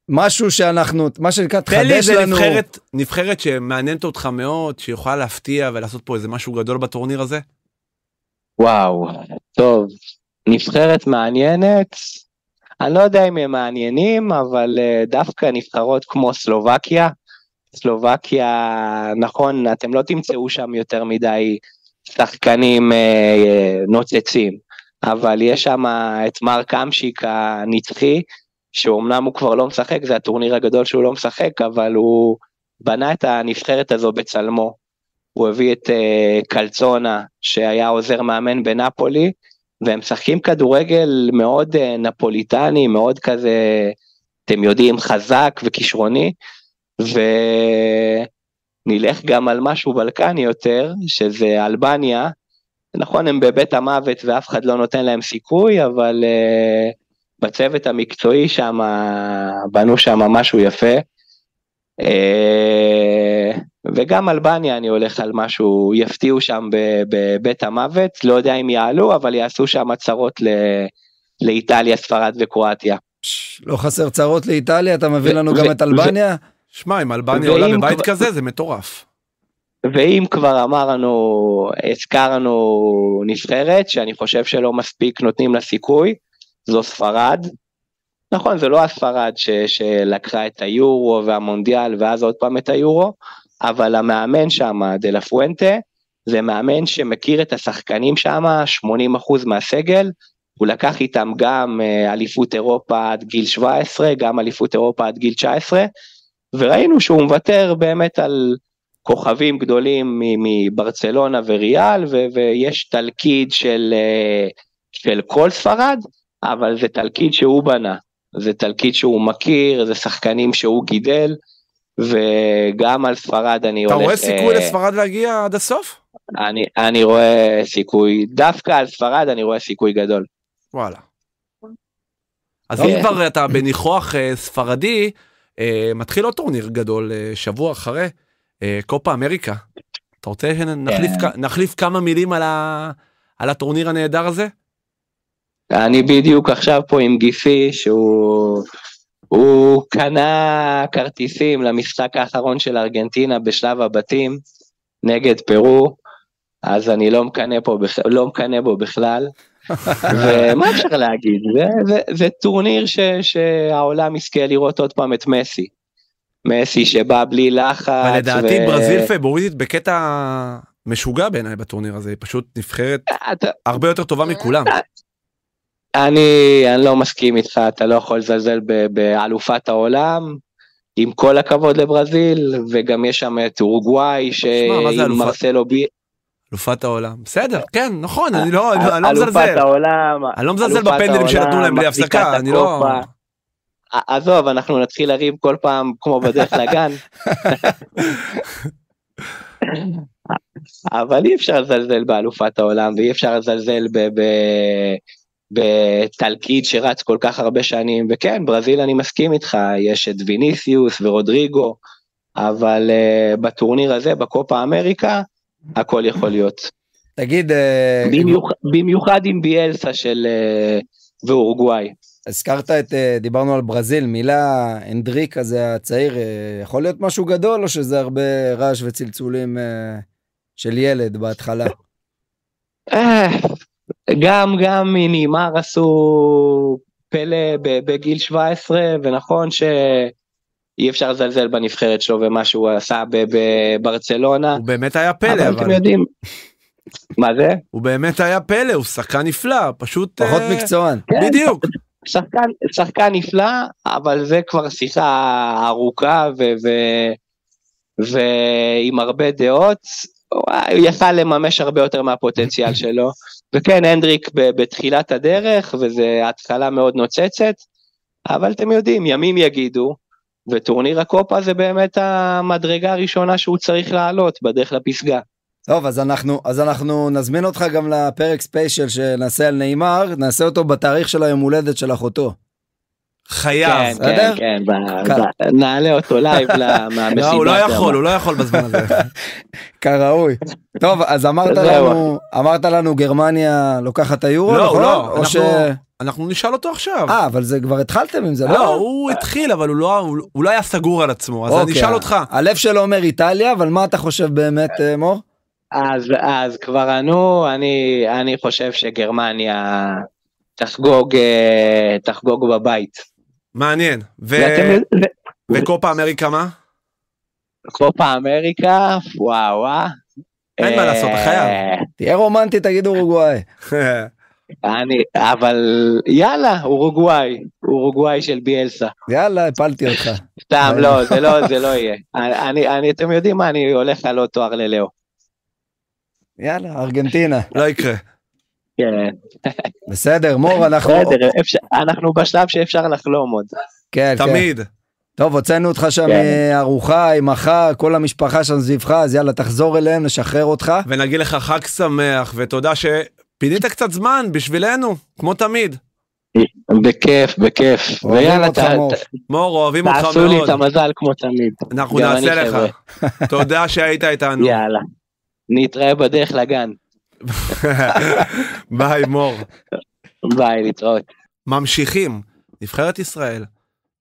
משהו שאנחנו מה שנקרא תחדש לנו. תן לי נבחרת נבחרת שמעניינת אותך מאוד שיכולה להפתיע ולעשות פה איזה משהו גדול בטורניר הזה. וואו טוב נבחרת מעניינת אני לא יודע אם הם מעניינים אבל אה, דווקא נבחרות כמו סלובקיה סלובקיה נכון אתם לא תמצאו שם יותר מדי שחקנים אה, אה, נוצצים, אבל יש שם את מרק אמשיק הנצחי, שאומנם הוא כבר לא משחק, זה הטורניר הגדול שהוא לא משחק, אבל הוא בנה את הנבחרת הזו בצלמו. הוא הביא את אה, קלצונה, שהיה עוזר מאמן בנפולי, והם משחקים כדורגל מאוד נפוליטני, מאוד כזה, אתם יודעים, חזק וכישרוני, ו... נלך גם על משהו בלקני יותר, שזה אלבניה. נכון, הם בבית המוות ואף אחד לא נותן להם סיכוי, אבל uh, בצוות המקצועי שם, בנו שם משהו יפה. Uh, וגם אלבניה אני הולך על משהו, יפתיעו שם בבית המוות, לא יודע אם יעלו, אבל יעשו שם הצהרות ל... לאיטליה, ספרד וקרואטיה. לא חסר צרות לאיטליה, אתה מביא לנו גם את אלבניה? שמע, אם אלבניה עולה בבית כבר... כזה, זה מטורף. ואם כבר אמרנו, הזכרנו נבחרת, שאני חושב שלא מספיק נותנים לה סיכוי, זו ספרד. נכון, זה לא הספרד ש, שלקחה את היורו והמונדיאל ואז עוד פעם את היורו, אבל המאמן שם, דלה פואנטה, זה מאמן שמכיר את השחקנים שם, 80% מהסגל, הוא לקח איתם גם אה, אליפות אירופה עד גיל 17, גם אליפות אירופה עד גיל 19, וראינו שהוא מוותר באמת על כוכבים גדולים מברצלונה וריאל, ו- ויש תלכיד של, אה, של כל ספרד, אבל זה תלכיד שהוא בנה, זה תלכיד שהוא מכיר, זה שחקנים שהוא גידל, וגם על ספרד אני אתה הולך... אתה רואה סיכוי אה, לספרד להגיע עד הסוף? אני, אני רואה סיכוי, דווקא על ספרד אני רואה סיכוי גדול. וואלה. אז כן. אם כבר אתה בניחוח אה, ספרדי, אה, מתחיל עוד טורניר גדול אה, שבוע אחרי, אה, קופה אמריקה. אתה רוצה שנחליף כן. כ- כמה מילים על, ה, על הטורניר הנהדר הזה? אני בדיוק עכשיו פה עם גיפי שהוא קנה כרטיסים למשחק האחרון של ארגנטינה בשלב הבתים נגד פרו, אז אני לא מקנא, פה, לא מקנא בו בכלל. ומה אפשר להגיד, זה, זה, זה טורניר ש, שהעולם יזכה לראות עוד פעם את מסי. מסי שבא בלי לחץ. אבל לדעתי ו... ברזיל פבוריטית בקטע משוגע בעיניי בטורניר הזה, היא פשוט נבחרת אתה... הרבה יותר טובה מכולם. אה, אני, אני לא מסכים איתך, אתה לא יכול לזלזל באלופת העולם, עם כל הכבוד לברזיל, וגם יש שם את אורוגוואי, שעם מרסלו בי... אלופת העולם. בסדר, כן, נכון, אני לא, לא-, לא מזלזל. אלופת העולם. אני לא מזלזל בפנדלים שנתנו להם בלי הפסקה, אני לא... עזוב, אנחנו נתחיל לריב כל פעם כמו בדרך לגן. אבל אי אפשר לזלזל באלופת העולם ואי אפשר לזלזל בתלקיד שרץ כל כך הרבה שנים, וכן, ברזיל אני מסכים איתך, יש את ויניסיוס ורודריגו, אבל אה, בטורניר הזה, בקופה אמריקה, הכל יכול להיות. תגיד... אה, במיוחד, עם ביאלסה של... אה, ואורוגוואי. הזכרת את, אה, דיברנו על ברזיל, מילה אנדריק הזה הצעיר, יכול להיות משהו גדול או שזה הרבה רעש וצלצולים של ילד בהתחלה? גם, גם מנימר עשו פלא בגיל 17, ונכון ש... אי אפשר לזלזל בנבחרת שלו ומה שהוא עשה בברצלונה. הוא באמת היה פלא אבל. יודעים. מה זה? הוא באמת היה פלא, הוא שחקן נפלא, פשוט... פחות אה, מקצוען. כן. בדיוק. שחקן, שחקן נפלא, אבל זה כבר שיחה ארוכה ו... ו... ועם הרבה דעות, הוא יכל לממש הרבה יותר מהפוטנציאל שלו. וכן, הנדריק בתחילת הדרך, וזו התחלה מאוד נוצצת, אבל אתם יודעים, ימים יגידו, וטורניר הקופה זה באמת המדרגה הראשונה שהוא צריך לעלות בדרך לפסגה. טוב אז אנחנו אז אנחנו נזמין אותך גם לפרק ספיישל שנעשה על נאמר נעשה אותו בתאריך של היום הולדת של אחותו. חייב, כן, כן בסדר? כן, כן, נעלה אותו לייב מהמסיבה. לא, הוא לא יכול, הוא לא יכול בזמן הזה. כראוי. טוב, אז אמרת לנו, אמרת לנו גרמניה לוקחת את היורו, לא, נכון? לא, לא, אנחנו נשאל אותו עכשיו. אה, אבל זה כבר התחלתם עם זה, לא? לא, הוא התחיל, אבל הוא לא, הוא, הוא לא היה סגור על עצמו, אז אוקיי. אני אשאל אותך. הלב שלו אומר איטליה, אבל מה אתה חושב באמת, אה, מור? אז, אז כבר ענו, אני, אני חושב שגרמניה תחגוג, אה, תחגוג בבית. מעניין. ו... וקופה אמריקה מה? קופה אמריקה, וואו וואו. אין מה לעשות, אתה חייב. תהיה רומנטי, תגיד אורוגוואי. אני, אבל יאללה, אורוגוואי, אורוגוואי של ביאלסה. יאללה, הפלתי אותך. סתם, לא, זה לא, זה לא יהיה. אני, אני, אתם יודעים מה, אני הולך לעלות תואר ללאו. יאללה, ארגנטינה. לא יקרה. כן. בסדר, מור, אנחנו... בסדר, אנחנו בשלב שאפשר לחלום עוד. כן, כן. תמיד. טוב, הוצאנו אותך שם כן. עם אחה, כל המשפחה שם סביבך, אז יאללה, תחזור אליהם, נשחרר אותך. ונגיד לך חג שמח, ותודה ש... פינית קצת זמן בשבילנו, כמו תמיד. בכיף, בכיף. ויאללה, אתה... מור, אוהבים אותך מאוד. תעשו לי את המזל כמו תמיד. אנחנו נעשה לך. תודה שהיית איתנו. יאללה. נתראה בדרך לגן. ביי, מור. ביי, נתראות. ממשיכים. נבחרת ישראל,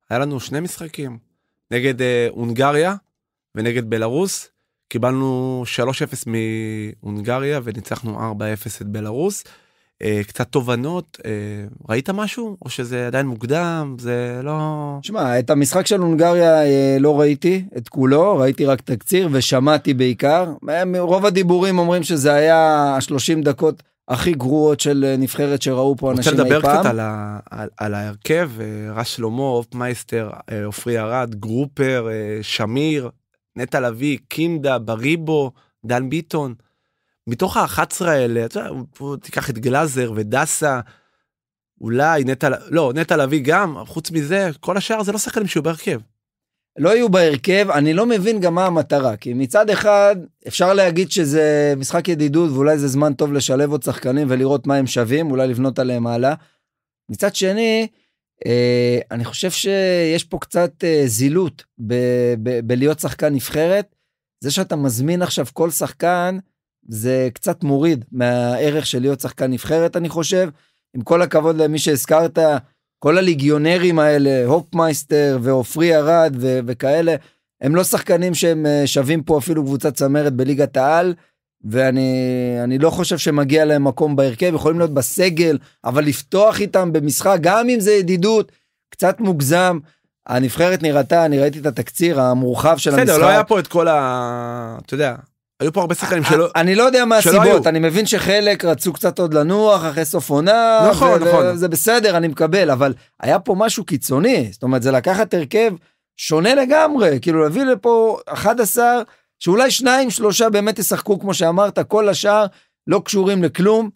היה לנו שני משחקים, נגד אה, הונגריה ונגד בלרוס. קיבלנו 3-0 מהונגריה וניצחנו 4-0 את בלארוס. אה, קצת תובנות, אה, ראית משהו או שזה עדיין מוקדם? זה לא... שמע, את המשחק של הונגריה אה, לא ראיתי, את כולו, ראיתי רק תקציר ושמעתי בעיקר. רוב הדיבורים אומרים שזה היה 30 דקות הכי גרועות של נבחרת שראו פה אנשים אי פעם. רוצה לדבר קצת על, ה, על, על ההרכב, רז שלמה, אופמייסטר, עופרי ארד, גרופר, שמיר, נטע לביא, קינדה, בריבו, דן ביטון. מתוך ה-11 האלה, אתה יודע, תיקח את גלאזר ודסה, אולי נטע, לא, נטע לביא גם, חוץ מזה, כל השאר זה לא שחקנים שיהיו בהרכב. לא יהיו בהרכב, אני לא מבין גם מה המטרה, כי מצד אחד אפשר להגיד שזה משחק ידידות ואולי זה זמן טוב לשלב עוד שחקנים ולראות מה הם שווים, אולי לבנות עליהם הלאה. מצד שני, אה, אני חושב שיש פה קצת אה, זילות בלהיות שחקן נבחרת. זה שאתה מזמין עכשיו כל שחקן, זה קצת מוריד מהערך של להיות שחקן נבחרת, אני חושב. עם כל הכבוד למי שהזכרת, כל הליגיונרים האלה, הופמייסטר ועופרי ארד וכאלה, הם לא שחקנים שהם אה, שווים פה אפילו קבוצת צמרת בליגת העל. ואני לא חושב שמגיע להם מקום בהרכב, יכולים להיות בסגל, אבל לפתוח איתם במשחק, גם אם זה ידידות, קצת מוגזם. הנבחרת נראתה, אני ראיתי את התקציר המורחב של המשחק. בסדר, לא היה פה את כל ה... אתה יודע, היו פה הרבה שחקנים שלא... היו. אני לא יודע מה הסיבות, אני מבין שחלק רצו קצת עוד לנוח אחרי סוף עונה. נכון, נכון. זה בסדר, אני מקבל, אבל היה פה משהו קיצוני, זאת אומרת, זה לקחת הרכב שונה לגמרי, כאילו להביא לפה 11 שאולי שניים, שלושה באמת ישחקו, כמו שאמרת, כל השאר לא קשורים לכלום.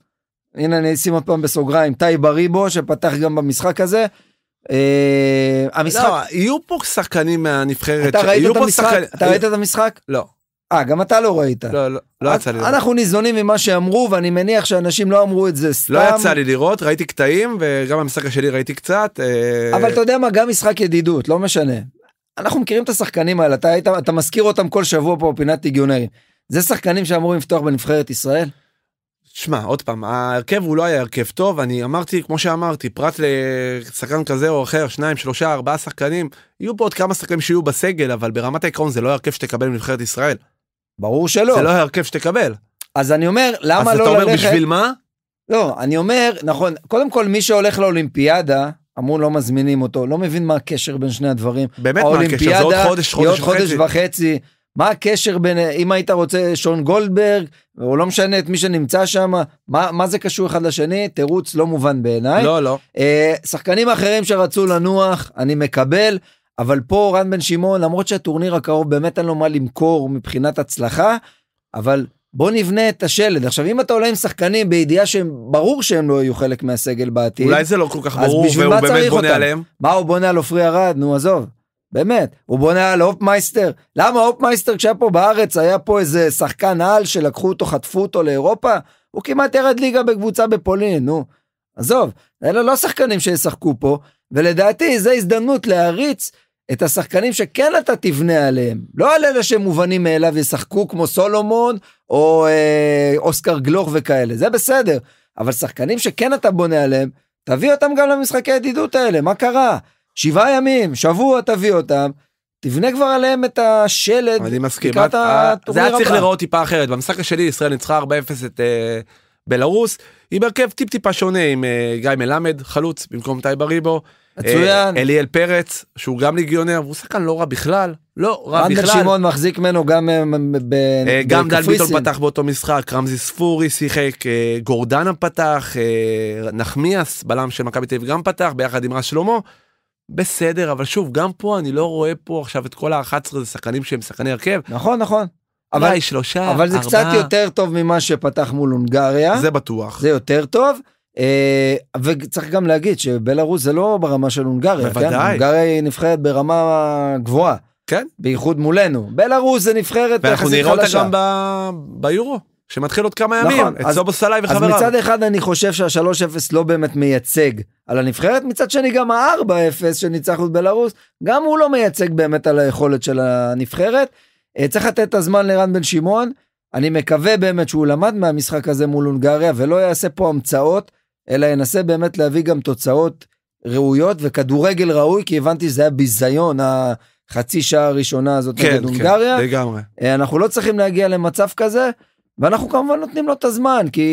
הנה, אני אשים עוד פעם בסוגריים, טייב אריבו, שפתח גם במשחק הזה. אה, המשחק... לא, יהיו פה שחקנים מהנבחרת. אתה ראית את המשחק? אתה ראית את המשחק? לא. אה, גם אתה לא ראית. לא, לא, לא יצא לי לראות. אנחנו ניזונים ממה שאמרו, ואני מניח שאנשים לא אמרו את זה סתם. לא יצא לי לראות, ראיתי קטעים, וגם המשחק השני ראיתי קצת. אה, אבל אתה יודע מה, גם משחק ידידות, לא משנה. אנחנו מכירים את השחקנים האלה, אתה, אתה, אתה מזכיר אותם כל שבוע פה בפינת גיונרים. זה שחקנים שאמורים לפתוח בנבחרת ישראל? שמע, עוד פעם, ההרכב הוא לא היה הרכב טוב, אני אמרתי, כמו שאמרתי, פרט לשחקן כזה או אחר, שניים, שלושה, ארבעה שחקנים, יהיו פה עוד כמה שחקנים שיהיו בסגל, אבל ברמת העקרון זה לא ההרכב שתקבל מנבחרת ישראל. ברור שלא. זה לא ההרכב שתקבל. אז אני אומר, למה לא ללכת... אז אתה אומר ללכת... בשביל מה? לא, אני אומר, נכון, קודם כל מי שהולך לאולימפיאדה, אמרו לא מזמינים אותו, לא מבין מה הקשר בין שני הדברים. באמת מה הקשר? זה עוד חודש, חודש וחצי. חודש וחצי. מה הקשר בין, אם היית רוצה שון גולדברג, או לא משנה את מי שנמצא שם, מה, מה זה קשור אחד לשני? תירוץ לא מובן בעיניי. לא, לא. אה, שחקנים אחרים שרצו לנוח, אני מקבל, אבל פה רן בן שמעון, למרות שהטורניר הקרוב באמת אין לו מה למכור מבחינת הצלחה, אבל בוא נבנה את השלד. עכשיו, אם אתה עולה עם שחקנים בידיעה שהם, ברור שהם לא יהיו חלק מהסגל בעתיד. אולי זה לא כל כך ברור, והוא באמת בונה אותם? עליהם. מה, הוא בונה על עופרי ארד? נו, עזוב. באמת, הוא בונה על אופמייסטר. למה אופמייסטר כשהיה פה בארץ, היה פה איזה שחקן על שלקחו אותו, חטפו אותו לאירופה? הוא כמעט ירד ליגה בקבוצה בפולין, נו. עזוב, אלה לא שחקנים שישחקו פה, ולדעתי זה הזדמנות להריץ את השחקנים שכן אתה תבנה עליהם, לא על אלה שמובנים מאליו ישחקו כמו סולומון או אה, אוסקר גלוך וכאלה, זה בסדר, אבל שחקנים שכן אתה בונה עליהם, תביא אותם גם למשחקי הידידות האלה, מה קרה? שבעה ימים, שבוע תביא אותם, תבנה כבר עליהם את השלד. אני מסכים, את, אה, זה היה צריך לראות טיפה אחרת, במשחק השני ישראל ניצחה 4-0 את... אה... בלרוס עם הרכב טיפ טיפה שונה עם uh, גיא מלמד חלוץ במקום טייבה ריבו מצוין. אה, אליאל פרץ, שהוא גם ליגיונר, והוא שחקן לא רע בכלל. לא רע בכלל. אנדר שמעון מחזיק ממנו גם אה, בקפריסין. אה, גם דל ביטון פתח באותו משחק, רמזי ספורי שיחק, גורדנה פתח, נחמיאס, בלם של מכבי תל אביב גם פתח, ביחד עם רז שלמה. בסדר, אבל שוב, גם פה אני לא רואה פה עכשיו את כל ה-11 זה שחקנים שהם שחקני הרכב. נכון, נכון. אולי שלושה, ארבעה. אבל זה קצת יותר טוב ממה שפתח מול הונגריה. זה בטוח. זה יותר טוב. אה, וצריך גם להגיד שבלארוס זה לא ברמה של הונגריה, כן? בוודאי. כן? הונגריה היא נבחרת ברמה גבוהה. כן. בייחוד מולנו. בלארוס זה נבחרת יחסית חלשה. ואנחנו נראה אותה גם ב... ביורו. שמתחיל עוד כמה ימים, נכון, את סובו סלאי וחבריו. אז מצד אחד אני חושב שה-3-0 לא באמת מייצג על הנבחרת, מצד שני גם ה-4-0 שניצחנו את בלארוס, גם הוא לא מייצג באמת על היכולת של הנבחרת. אה, צריך לתת את הזמן לרן בן שמעון, אני מקווה באמת שהוא למד מהמשחק הזה מול הונגריה ולא יעשה פה המצאות אלא אנסה באמת להביא גם תוצאות ראויות וכדורגל ראוי, כי הבנתי שזה היה ביזיון החצי שעה הראשונה הזאת כן, נגד כן, הונגריה. כן, לגמרי. אה, אנחנו לא צריכים להגיע למצב כזה, ואנחנו כמובן נותנים לו את הזמן, כי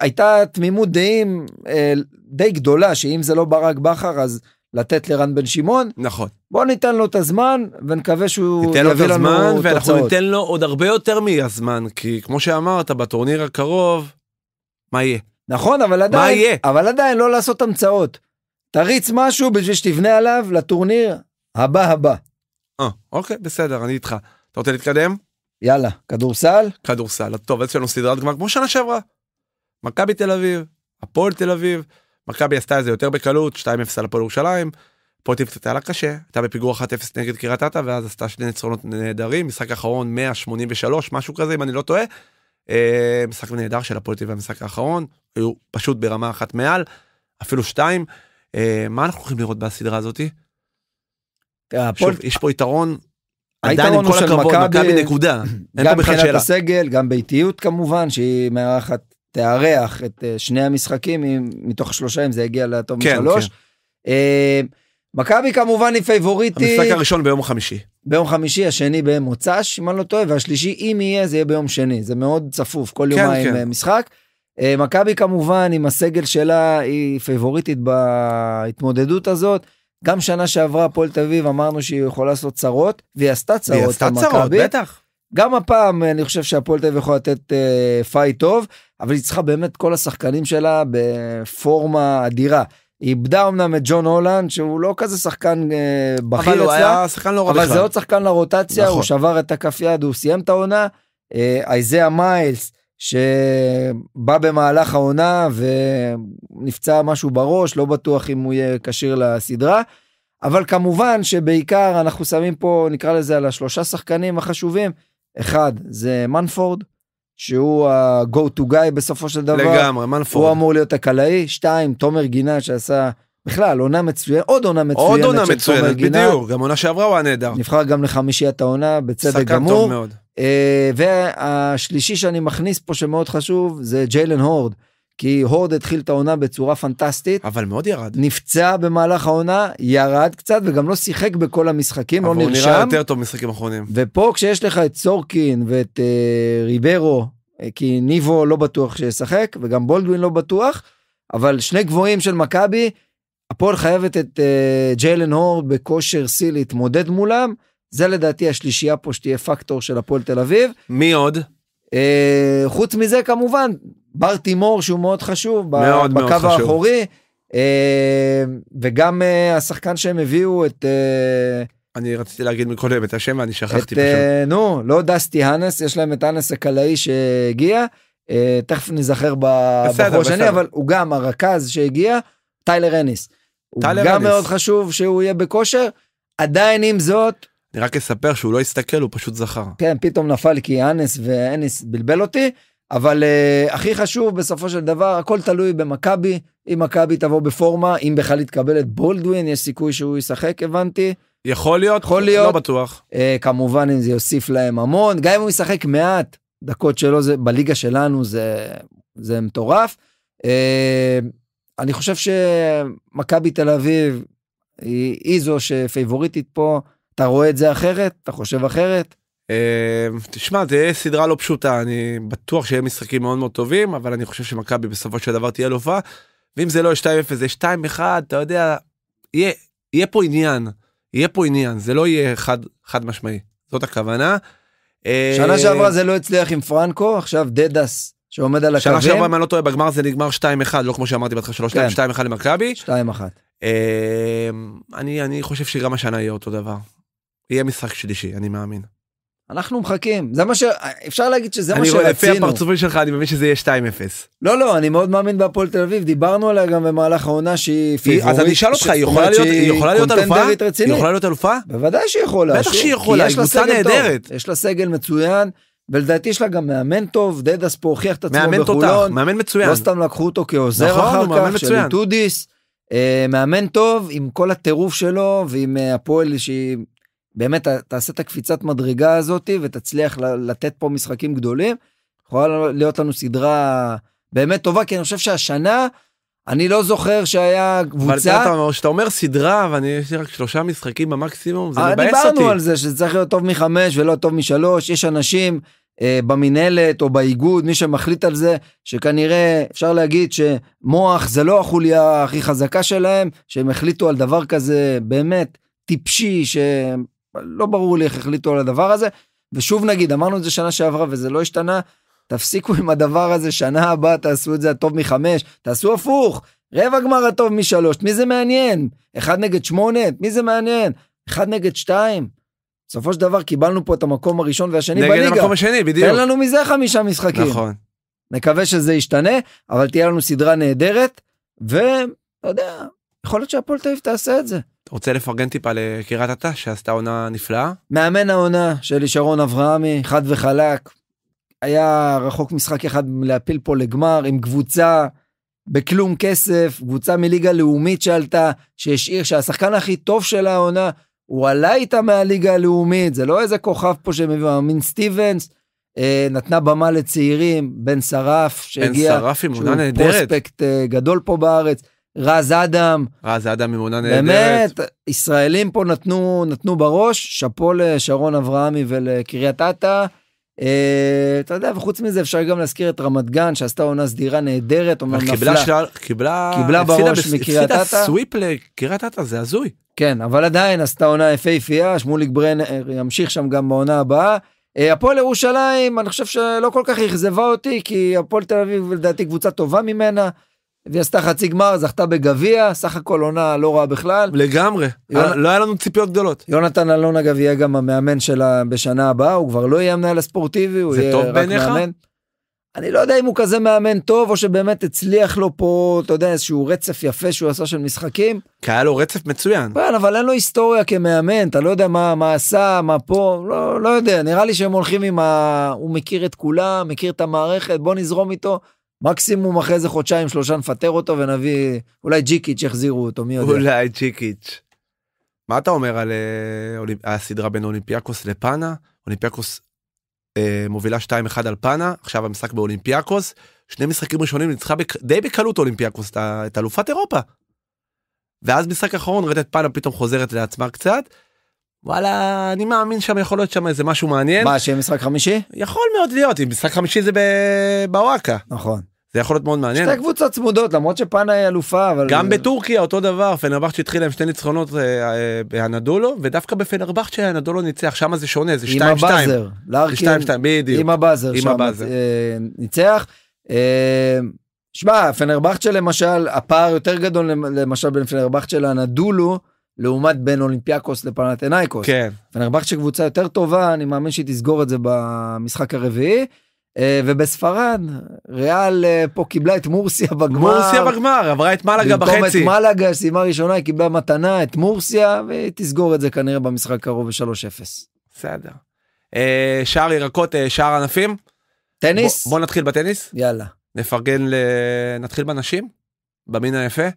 הייתה תמימות דעים אה, די גדולה, שאם זה לא ברק בכר אז... לתת לרן בן שמעון. נכון. בוא ניתן לו את הזמן ונקווה שהוא יביא לנו תוצאות. ניתן לו את הזמן ואנחנו תוצאות. ניתן לו עוד הרבה יותר מהזמן, כי כמו שאמרת, בטורניר הקרוב, מה יהיה? נכון, אבל עדיין, מה יהיה? אבל עדיין לא לעשות המצאות. תריץ משהו בשביל שתבנה עליו לטורניר הבא הבא. אה, אוקיי, בסדר, אני איתך. אתה רוצה להתקדם? יאללה, כדורסל? כדורסל, טוב, יש לנו סדרת גמר כמו שנה שעברה. מכבי תל אביב, הפועל תל אביב, מכבי עשתה את זה יותר בקלות, 2-0 על הפועל ירושלים. פה טיפצת לה קשה, הייתה בפיגור 1-0 נגד קריית אתא, ואז עשתה שני ניצחונות נהדרים, משחק אחרון 183, משהו כזה, אם אני לא טועה. אה, משחק נהדר של הפועל תל במשחק האחרון, היו פשוט ברמה אחת מעל, אפילו שתיים. אה, מה אנחנו הולכים לראות בסדרה הזאתי? אה, יש פה יתרון עדיין עם כל הכבוד, מכבי נקודה. גם מבחינת הסגל, גם ביתיות כמובן, שהיא מארחת, תארח את שני המשחקים, מתוך השלושה, אם זה יגיע לטוב כן, משלוש. כן. מכבי כמובן היא פייבוריטית. המשחק הראשון ביום חמישי. ביום חמישי, השני במוצ"ש, אם אני לא טועה, והשלישי, אם יהיה, זה יהיה ביום שני. זה מאוד צפוף, כל כן, יומיים כן. אה, משחק. אה, מכבי כמובן, עם הסגל שלה, היא פייבוריטית בהתמודדות הזאת. גם שנה שעברה הפועל תל אביב אמרנו שהיא יכולה לעשות צרות, והיא עשתה צרות. היא עשתה צרות, בטח. גם הפעם אה, אני חושב שהפועל תל אביב יכולה לתת אה, פייט טוב, אבל היא צריכה באמת כל השחקנים שלה בפורמה אדירה. היא איבדה אמנם את ג'ון הולנד שהוא לא כזה שחקן אה, בכיר אצלה, הוא היה שחקן לא רע אבל בכלל. זה עוד שחקן לרוטציה, נכון. הוא שבר את הכף יד, הוא סיים את העונה. אה, אייזאה מיילס שבא במהלך העונה ונפצע משהו בראש, לא בטוח אם הוא יהיה כשיר לסדרה. אבל כמובן שבעיקר אנחנו שמים פה, נקרא לזה, על השלושה שחקנים החשובים. אחד זה מנפורד, שהוא ה-go to guy בסופו של דבר. לגמרי, מנפורד. הוא אמור להיות הקלעי. שתיים, תומר גינה שעשה בכלל עונה מצוינת, עוד עונה מצוינת. עוד עונה מצוינת, בדיוק. גם עונה שעברה הוא היה נהדר. נבחר גם לחמישיית העונה, בצדק גמור. שחקן טוב מאוד. אה, והשלישי שאני מכניס פה שמאוד חשוב זה ג'יילן הורד. כי הורד התחיל את העונה בצורה פנטסטית. אבל מאוד ירד. נפצע במהלך העונה, ירד קצת וגם לא שיחק בכל המשחקים, לא נרשם. אבל הוא נראה יותר טוב במשחקים האחרונים. ופה כשיש לך את סורקין ואת אה, ריברו, אה, כי ניבו לא בטוח שישחק וגם בולדווין לא בטוח, אבל שני גבוהים של מכבי, הפועל חייבת את אה, ג'יילן הורד בכושר שיא להתמודד מולם. זה לדעתי השלישייה פה שתהיה פקטור של הפועל תל אביב. מי עוד? אה, חוץ מזה כמובן בר תימור שהוא מאוד חשוב מאוד בקו מאוד האחורי חשוב. אה, וגם אה, השחקן שהם הביאו את. אה, אני רציתי להגיד מקודם את השם אני שכחתי את, פשוט. נו, לא דסטי האנס, יש להם את האנס הקלעי שהגיע, תכף נזכר בחור שני אבל הוא גם הרכז שהגיע, טיילר אניס. הוא גם אניס. מאוד חשוב שהוא יהיה בכושר, עדיין עם זאת... אני רק אספר שהוא לא הסתכל, הוא פשוט זכר. כן, פתאום נפל כי אנס ואניס בלבל אותי. אבל uh, הכי חשוב בסופו של דבר הכל תלוי במכבי אם מכבי תבוא בפורמה אם בכלל יתקבל את בולדווין יש סיכוי שהוא ישחק הבנתי. יכול להיות יכול לא להיות לא בטוח uh, כמובן אם זה יוסיף להם המון גם אם הוא ישחק מעט דקות שלו זה בליגה שלנו זה זה מטורף. Uh, אני חושב שמכבי תל אביב היא, היא זו שפייבוריטית פה אתה רואה את זה אחרת אתה חושב אחרת. אמ, תשמע זה יהיה סדרה לא פשוטה אני בטוח שיהיה משחקים מאוד מאוד טובים אבל אני חושב שמכבי בסופו של דבר תהיה לופה ואם זה לא 2-0 זה 2-1 אתה יודע יהיה, יהיה פה עניין יהיה פה עניין זה לא יהיה חד חד משמעי זאת הכוונה. שנה אה, שעברה זה לא הצליח עם פרנקו עכשיו דדס שעומד על הקווים. שנה שעברה אם אני לא טועה בגמר זה נגמר 2-1 לא כמו שאמרתי בהתחלה 3-2 2-1 כן. למכבי. 2-1. אמ, אני אני חושב שגם השנה יהיה אותו דבר. יהיה משחק שלישי אני מאמין. אנחנו מחכים זה מה שאפשר להגיד שזה מה שרצינו. אני רואה לפי הפרצופים שלך אני מבין שזה יהיה 2-0. לא לא אני מאוד מאמין בהפועל תל אביב דיברנו עליה גם במהלך העונה שהיא פיבורית. אז אני אשאל אותך היא יכולה להיות יכולה להיות אלופה? היא יכולה להיות אלופה? בוודאי שהיא יכולה. בטח שהיא יכולה, היא קבוצה נהדרת. יש לה סגל מצוין. ולדעתי יש לה גם מאמן טוב, דדס פה הוכיח את עצמו בחולון. מאמן מצוין. לא סתם לקחו אותו כעוזר נכון, אחר כך, של דודיס. אה, מאמן טוב עם כל הטירוף שלו ועם אה, הפועל שהיא באמת תעשה את הקפיצת מדרגה הזאתי ותצליח לתת פה משחקים גדולים. יכולה להיות לנו סדרה באמת טובה, כי אני חושב שהשנה, אני לא זוכר שהיה קבוצה... אבל כשאתה אומר סדרה, ואני יש לי רק שלושה משחקים במקסימום, זה אה, מבאס אותי. דיברנו על זה, שזה צריך להיות טוב מחמש ולא טוב משלוש, יש אנשים אה, במינהלת או באיגוד, מי שמחליט על זה, שכנראה אפשר להגיד שמוח זה לא החוליה הכי חזקה שלהם, שהם החליטו על דבר כזה באמת טיפשי, שהם לא ברור לי איך החליטו על הדבר הזה. ושוב נגיד, אמרנו את זה שנה שעברה וזה לא השתנה, תפסיקו עם הדבר הזה, שנה הבאה תעשו את זה הטוב מחמש, תעשו הפוך, רבע גמר הטוב משלוש, מי זה מעניין? אחד נגד שמונה, מי זה מעניין? אחד נגד שתיים. בסופו של דבר קיבלנו פה את המקום הראשון והשני נגד בליגה. נגד המקום השני, בדיוק. תן לנו מזה חמישה משחקים. נכון. נקווה שזה ישתנה, אבל תהיה לנו סדרה נהדרת, ואתה יודע, יכול להיות שהפועל תל אביב תעשה את זה. רוצה לפרגן טיפה לקריית אתא שעשתה עונה נפלאה. מאמן העונה שלי שרון אברהמי חד וחלק. היה רחוק משחק אחד להפיל פה לגמר עם קבוצה בכלום כסף קבוצה מליגה לאומית שעלתה שהשאיר שהשחקן הכי טוב של העונה הוא עלה איתה מהליגה הלאומית זה לא איזה כוכב פה שמביא מאמין סטיבנס. אה, נתנה במה לצעירים בן שרף שהגיע בן שרף עם עונה נהדרת. פרוספקט אה, גדול פה בארץ. רז אדם. רז אדם עם עונה נהדרת. באמת, ישראלים פה נתנו, נתנו בראש, שאפו לשרון אברהמי ולקריית אתא. אה, אתה יודע, וחוץ מזה אפשר גם להזכיר את רמת גן שעשתה עונה סדירה נהדרת, אומנם נפלה. קיבלה, של... קיבלה, קיבלה בראש בס... מקריית אתא. הפסידה סוויפ לקריית אתא, זה הזוי. כן, אבל עדיין עשתה עונה יפהפייה, שמוליק ברנר ימשיך שם גם בעונה הבאה. אה, הפועל ירושלים, אני חושב שלא כל כך אכזבה אותי, כי הפועל תל אביב לדעתי קבוצה טובה ממנה. והיא עשתה חצי גמר, זכתה בגביע, סך הכל עונה לא רעה בכלל. לגמרי, יונ... לא היה לנו ציפיות גדולות. יונתן אלון אגב יהיה גם המאמן שלה בשנה הבאה, הוא כבר לא יהיה המנהל הספורטיבי, הוא יהיה רק בעיניך? מאמן. אני לא יודע אם הוא כזה מאמן טוב, או שבאמת הצליח לו פה, אתה יודע, איזשהו רצף יפה שהוא עשה של משחקים. כי היה לו רצף מצוין. כן, אבל אין לו היסטוריה כמאמן, אתה לא יודע מה, מה עשה, מה פה, לא, לא יודע, נראה לי שהם הולכים עם ה... הוא מכיר את כולם, מכיר את המערכת, בוא נזרום איתו. מקסימום אחרי איזה חודשיים שלושה נפטר אותו ונביא אולי ג'יקיץ' יחזירו אותו מי יודע. אולי ג'יקיץ'. מה אתה אומר על אה, אולימפ... הסדרה בין אולימפיאקוס לפאנה? אולימפיאקוס אה, מובילה 2-1 על פאנה, עכשיו המשחק באולימפיאקוס, שני משחקים ראשונים ניצחה בק... די בקלות אולימפיאקוס את, את אלופת אירופה. ואז משחק אחרון ראית את פאנה פתאום חוזרת לעצמה קצת, וואלה אני מאמין שם יכול להיות שם איזה משהו מעניין. מה שיהיה משחק חמישי? יכול מאוד להיות אם משחק חמישי זה בוואקה. נכון. זה יכול להיות מאוד מעניין. שתי קבוצות צמודות למרות שפנה היא אלופה אבל גם בטורקיה אותו דבר פנרבכצ'ה התחילה עם שתי ניצחונות אה, אה, באנדולו ודווקא בפנרבכצ'ה אנדולו ניצח שם זה שונה זה 2-2. עם הבאזר. לארקין. עם הבאזר. עם הבאזר. אה, ניצח. שמע פנרבכצ'ה למשל הפער יותר גדול למשל בין פנרבכצ'ה לאנדולו. לעומת בין אולימפיאקוס לפנתנאיקוס. כן. פנרבכצ'ה קבוצה יותר טובה, אני מאמין שהיא תסגור את זה במשחק הרביעי. אה, ובספרד, ריאל אה, פה קיבלה את מורסיה בגמר. מורסיה בגמר, עברה את מלאגה בחצי. במקום את מלאגה, סיימה ראשונה, היא קיבלה מתנה, את מורסיה, והיא תסגור את זה כנראה במשחק קרוב ב-3-0. בסדר. אה, שער ירקות, שער ענפים? טניס. בוא, בוא נתחיל בטניס. יאללה. נפרגן, ל... נתחיל בנשים? במין היפה?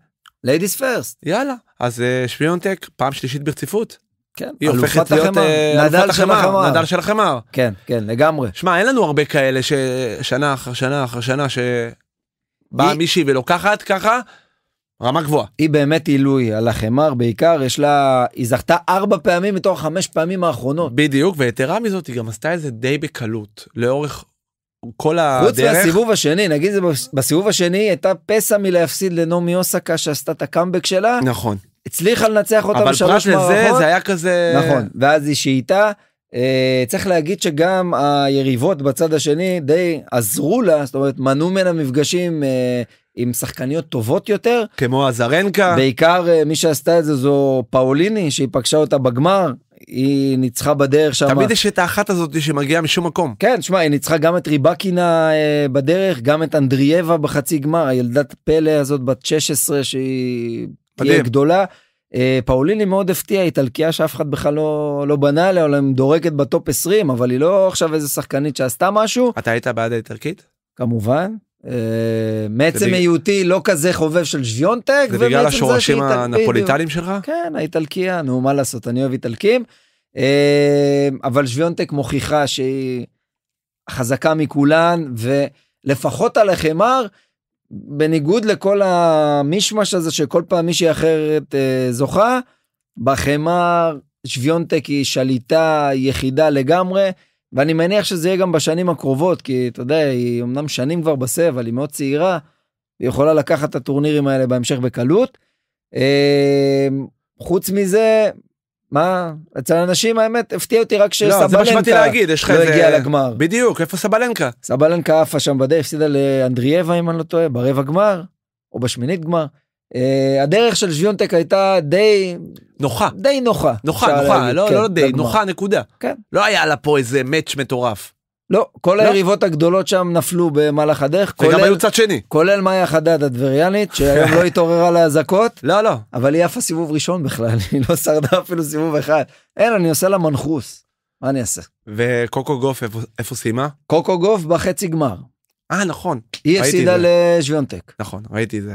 ליידיס פרסט. יאללה, אז אה, שוויונטק פעם שלישית ברציפות. כן, היא הופכת להיות אה, נדל של החמר, נדל של החמר. כן, כן, לגמרי. שמע, אין לנו הרבה כאלה ששנה אחר שנה אחר שנה שבאה מישהי ולוקחת ככה, רמה גבוהה. היא באמת עילוי על החמר בעיקר, יש לה, היא זכתה ארבע פעמים מתוך חמש פעמים האחרונות. בדיוק, ויתרה מזאת, היא גם עשתה את זה די בקלות, לאורך כל הדרך. חוץ מהסיבוב השני, נגיד זה בסיבוב השני הייתה פסע מלהפסיד לנעמי אוסקה שעשתה את הקאמבק שלה. נכון. הצליחה לנצח אותה בשלוש מערכות. אבל פרט לזה זה היה כזה... נכון, ואז היא שאיתה. אה, צריך להגיד שגם היריבות בצד השני די עזרו לה, זאת אומרת מנעו ממנה מפגשים אה, עם שחקניות טובות יותר. כמו אזרנקה. בעיקר אה, מי שעשתה את זה זו פאוליני, שהיא פגשה אותה בגמר, היא ניצחה בדרך שם. תמיד יש את האחת הזאת שמגיעה משום מקום. כן, שמע, היא ניצחה גם את ריבקינה אה, בדרך, גם את אנדריאבה בחצי גמר, הילדת פלא הזאת בת 16 שהיא תהיה גדולה. אה, פאוליני מאוד הפתיע איטלקיה שאף אחד בכלל לא, לא בנה עליה, אולי דורקת בטופ 20, אבל היא לא עכשיו איזה שחקנית שעשתה משהו. אתה היית בעד האיטלקית? כמובן. אה, מעצם היותי לא כזה חובב של שוויונטק. זה בגלל השורשים הנפוליטליים שלך? כן, האיטלקיה, נו, מה לעשות, אני אוהב איטלקים. אה, אבל שוויונטק מוכיחה שהיא חזקה מכולן, ולפחות על החמר, בניגוד לכל המישמש הזה שכל פעם מישהי אחרת אה, זוכה, בחמר שוויונטק היא שליטה יחידה לגמרי. ואני מניח שזה יהיה גם בשנים הקרובות, כי אתה יודע, היא אמנם שנים כבר בסבב, אבל היא מאוד צעירה, היא יכולה לקחת את הטורנירים האלה בהמשך בקלות. אמ, חוץ מזה, מה, אצל אנשים האמת הפתיע אותי רק לא, שסבלנקה לא, לא הגיע לגמר. בדיוק, איפה סבלנקה? סבלנקה עפה שם בדרך, הפסידה לאנדריאבה אם אני לא טועה, ברבע גמר, או בשמינית גמר. Uh, הדרך של שוויונטק הייתה די נוחה די נוחה נוחה נוחה לא, כן, לא די לגמר. נוחה נקודה כן לא היה לה פה איזה מאץ' מטורף. לא כל לא. היריבות הגדולות שם נפלו במהלך הדרך וגם כולל היו צד שני כולל מאיה חדד הדבריאנית שהיום לא התעוררה לאזעקות לא לא אבל היא עפה סיבוב ראשון בכלל היא לא שרדה אפילו סיבוב אחד אין אני עושה לה מנחוס מה אני אעשה. וקוקו גוף איפה, איפה סיימה? קוקו גוף בחצי גמר. אה נכון. היא הפסידה לשוויונטק. נכון ראיתי את זה.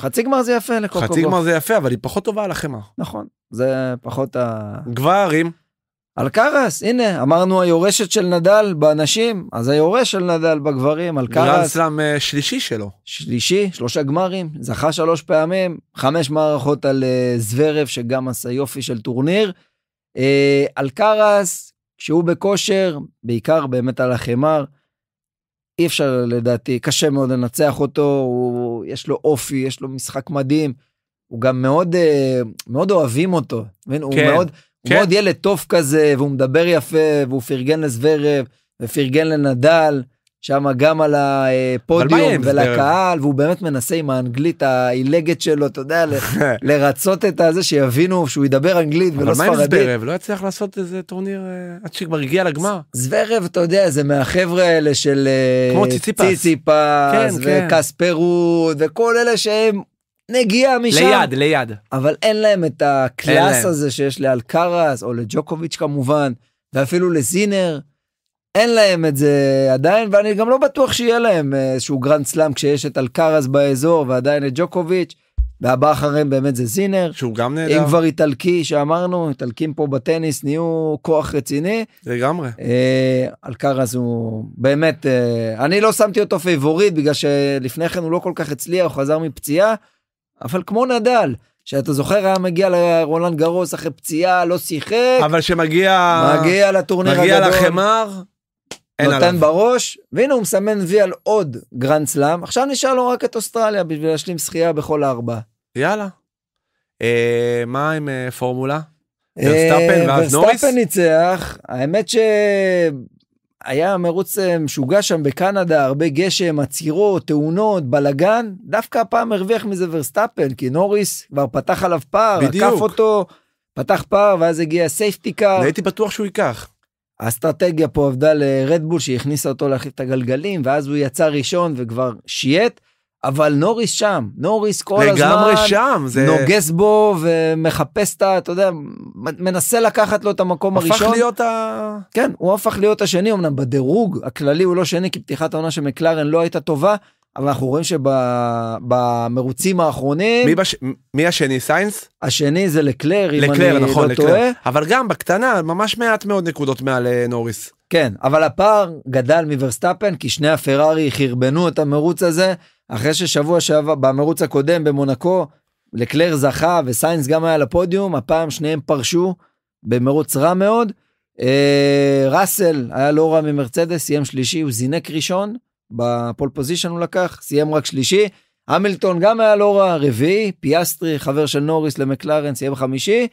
חצי גמר זה יפה לקוקו. גוף. חצי גמר זה יפה, אבל היא פחות טובה על החמאה. נכון, זה פחות ה... גברים. אלקרס, הנה, אמרנו היורשת של נדל בנשים, אז היורש של נדל בגברים, אלקרס. גרנד סלאם אה, שלישי שלו. שלישי, שלושה גמרים, זכה שלוש פעמים, חמש מערכות על אה, זוורב, שגם עשה יופי של טורניר. אה, אלקרס, כשהוא בכושר, בעיקר באמת על החמר, אי אפשר לדעתי, קשה מאוד לנצח אותו, הוא, יש לו אופי, יש לו משחק מדהים. הוא גם מאוד, אה, מאוד אוהבים אותו, כן, הוא מאוד, כן. הוא מאוד ילד טוב כזה, והוא מדבר יפה, והוא פרגן לזוורב, ופרגן לנדל. שם גם על הפודיום ולקהל, והוא באמת מנסה עם האנגלית העילגת שלו, אתה יודע, לרצות את הזה, שיבינו שהוא ידבר אנגלית ולא ספרדית. אבל מה עם זוורב? לא יצליח לעשות איזה טורניר אה, עד שכבר הגיע לגמר. זוורב, אתה יודע, זה מהחבר'ה האלה של אה, ציציפס, כן, כן. וקספרות, וכל אלה שהם נגיעה משם. ליד, ליד. אבל אין להם את הקלאס הזה שיש לאלקרס, או לג'וקוביץ' כמובן, ואפילו לזינר. אין להם את זה עדיין ואני גם לא בטוח שיהיה להם אה, איזשהו גרנד סלאם כשיש את אלקארז באזור ועדיין את ג'וקוביץ'. והבא אחריהם באמת זה זינר שהוא גם נהדר אם כבר איטלקי שאמרנו איטלקים פה בטניס נהיו כוח רציני לגמרי אה, אלקרז הוא באמת אה, אני לא שמתי אותו פייבוריט בגלל שלפני כן הוא לא כל כך הצליח הוא חזר מפציעה אבל כמו נדל שאתה זוכר היה מגיע לרולנד גרוס אחרי פציעה לא שיחק אבל שמגיע מגיע לטורניר מגיע הגדול. לחמר נותן עליו. בראש, והנה הוא מסמן וי על עוד גרנד סלאם, עכשיו נשאר לו רק את אוסטרליה בשביל להשלים שחייה בכל הארבע. יאללה. אה, מה עם אה, פורמולה? אה, ורסטאפן אה, ניצח, האמת שהיה מרוץ אה, משוגע שם בקנדה, הרבה גשם, עצירות, תאונות, בלאגן דווקא הפעם הרוויח מזה ורסטאפן, כי נוריס כבר פתח עליו פער, בדיוק. עקף אותו, פתח פער ואז הגיע סייפטי קאר. הייתי בטוח שהוא ייקח. האסטרטגיה פה עבדה לרדבול שהכניסה אותו להחליף את הגלגלים ואז הוא יצא ראשון וכבר שייט. אבל נוריס שם, נוריס כל הזמן, שם, זה... נוגס בו ומחפש את ה... אתה יודע, מנסה לקחת לו את המקום הפך הראשון. הפך להיות ה... כן, הוא הפך להיות השני, אמנם בדירוג הכללי הוא לא שני, כי פתיחת העונה של מקלרן לא הייתה טובה, אבל אנחנו רואים שבמרוצים האחרונים... מי, בש... מי השני סיינס? השני זה לקלר, אם לקלר, אני נכון, לא לקלר. טועה. אבל גם בקטנה, ממש מעט מאוד נקודות מעל אה, נוריס. כן, אבל הפער גדל מברסטפן, כי שני הפרארי חרבנו את המרוץ הזה, אחרי ששבוע שעבר, במרוץ הקודם במונקו, לקלר זכה וסיינס גם היה לפודיום, הפעם שניהם פרשו במרוץ רע מאוד. אה, ראסל היה לא רע ממרצדס, סיים שלישי, הוא זינק ראשון. בפול פוזיישן הוא לקח, סיים רק שלישי. המילטון גם היה לא רע, רביעי, פיאסטרי, חבר של נוריס למקלרן, סיים חמישי.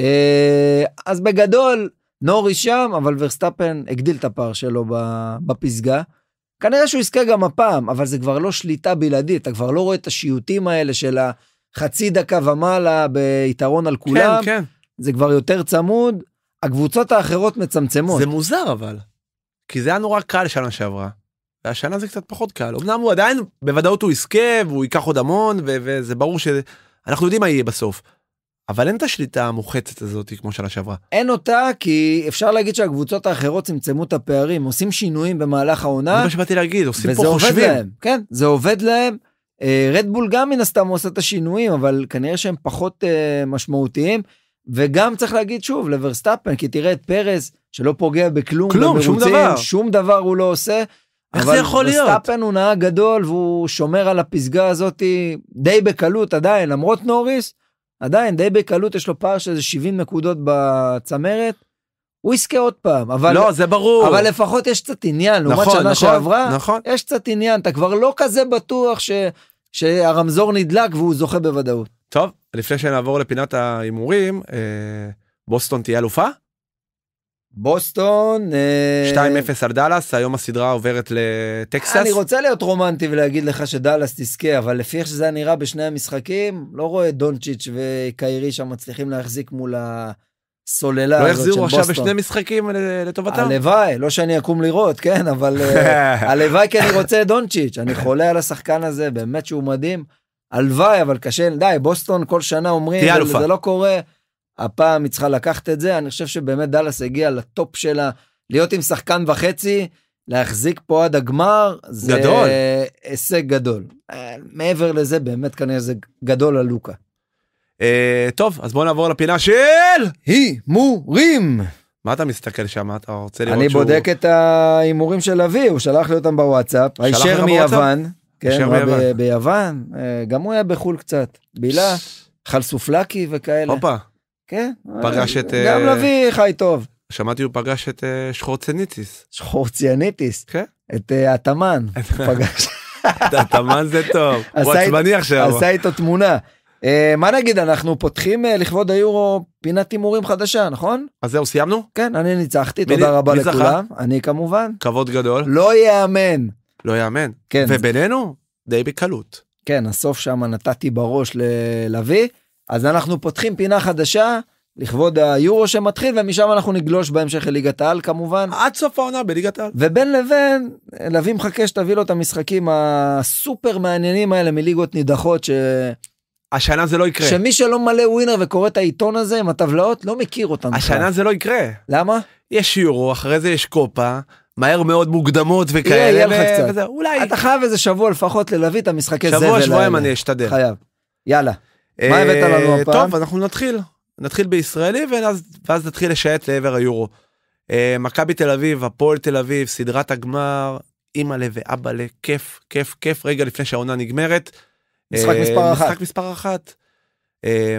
אה, אז בגדול, נוריס שם, אבל ורסטאפן הגדיל את הפער שלו בפסגה. כנראה שהוא יזכה גם הפעם, אבל זה כבר לא שליטה בלעדית, אתה כבר לא רואה את השיוטים האלה של החצי דקה ומעלה ביתרון על כולם. כן, כן. זה כבר יותר צמוד, הקבוצות האחרות מצמצמות. זה מוזר אבל, כי זה היה נורא קל שנה שעברה. והשנה זה קצת פחות קל. אמנם הוא עדיין, בוודאות הוא יזכה והוא ייקח עוד המון, ו- וזה ברור שאנחנו יודעים מה יהיה בסוף. אבל אין את השליטה המוחצת הזאת כמו שנה שעברה. אין אותה כי אפשר להגיד שהקבוצות האחרות צמצמו את הפערים, עושים שינויים במהלך העונה. זה מה שבאתי להגיד, עושים פה חושבים. וזה עובד להם, כן, זה עובד להם. רדבול אה, גם מן הסתם עושה את השינויים, אבל כנראה שהם פחות uh, משמעותיים. וגם צריך להגיד שוב לברסטאפן כי תראה את פרס שלא פוגע בכלום, כלום, במרוצים, שום דבר. שום דבר הוא לא עושה. איך זה יכול להיות? אבל סטאפן הוא נהג גדול והוא שומר על הפסגה הזאת די בקלות עדיין, למרות נוריס, עדיין די בקלות יש לו פער של איזה 70 נקודות בצמרת. הוא יזכה עוד פעם, אבל... לא, זה ברור. אבל לפחות יש קצת עניין, לעומת נכון, שנה נכון, שעברה, נכון. יש קצת עניין, אתה כבר לא כזה בטוח ש, שהרמזור נדלק והוא זוכה בוודאות. טוב, לפני שנעבור לפינת ההימורים, אה, בוסטון תהיה אלופה? בוסטון 2-0 אה, על דאלאס היום הסדרה עוברת לטקסס אני רוצה להיות רומנטי ולהגיד לך שדאלאס תזכה אבל לפי איך שזה נראה בשני המשחקים לא רואה דונצ'יץ' וקיירי שם מצליחים להחזיק מול הסוללה לא יחזירו עכשיו בשני משחקים לטובתם הלוואי לא שאני אקום לראות כן אבל אה, הלוואי כי אני רוצה דונצ'יץ' אני חולה על השחקן הזה באמת שהוא מדהים הלוואי אבל קשה די בוסטון כל שנה אומרים זה לא קורה. הפעם היא צריכה לקחת את זה, אני חושב שבאמת דאלאס הגיע לטופ שלה, להיות עם שחקן וחצי, להחזיק פה עד הגמר, זה גדול. הישג גדול. אה, מעבר לזה, באמת כנראה זה גדול על אה, טוב, אז בואו נעבור לפינה של הימורים. מה אתה מסתכל שם? אתה רוצה לראות אני שהוא... אני בודק את ההימורים של אבי, הוא שלח לי אותם בוואטסאפ, הישר מיוון. כן, ביוון. ביוון, אה, גם הוא היה בחו"ל קצת, בילה, חלסופלקי וכאלה. הופה. כן. פגש אה, את... גם אה, לביא חי טוב. שמעתי הוא פגש את אה, שחורצניטיס. שחורציאניטיס. כן. את התמן. פגש. התמן זה טוב. הוא עצבני עכשיו. עשה איתו תמונה. מה נגיד אנחנו פותחים לכבוד היורו פינת הימורים חדשה נכון אז זהו סיימנו כן אני ניצחתי תודה רבה לכולם אני כמובן כבוד גדול לא יאמן לא יאמן כן ובינינו די בקלות כן הסוף שם נתתי בראש ללביא. אז אנחנו פותחים פינה חדשה לכבוד היורו שמתחיל ומשם אנחנו נגלוש בהמשך לליגת העל כמובן. עד סוף העונה בליגת העל. ובין לבין לביא מחכה שתביא לו את המשחקים הסופר מעניינים האלה מליגות נידחות ש... השנה זה לא יקרה. שמי שלא מלא ווינר וקורא את העיתון הזה עם הטבלאות לא מכיר אותם. השנה בכלל. זה לא יקרה. למה? יש יורו, אחרי זה יש קופה, מהר מאוד מוקדמות וכאלה. יהיה, לך קצת. וזה, אולי. אתה חייב איזה שבוע לפחות ללווית המשחקי זבל. שבוע שבועיים אני אשתדל. חייב. יאללה. מה אה, הבאת לנו הפעם? טוב, אנחנו נתחיל. נתחיל בישראלי ואז, ואז נתחיל לשייט לעבר היורו. אה, מכבי תל אביב, הפועל תל אביב, סדרת הגמר, אימא'לה ואבא'לה, כיף, כיף, כיף, רגע לפני שהעונה נגמרת. משחק אה, מספר אחת. משחק מספר אחת.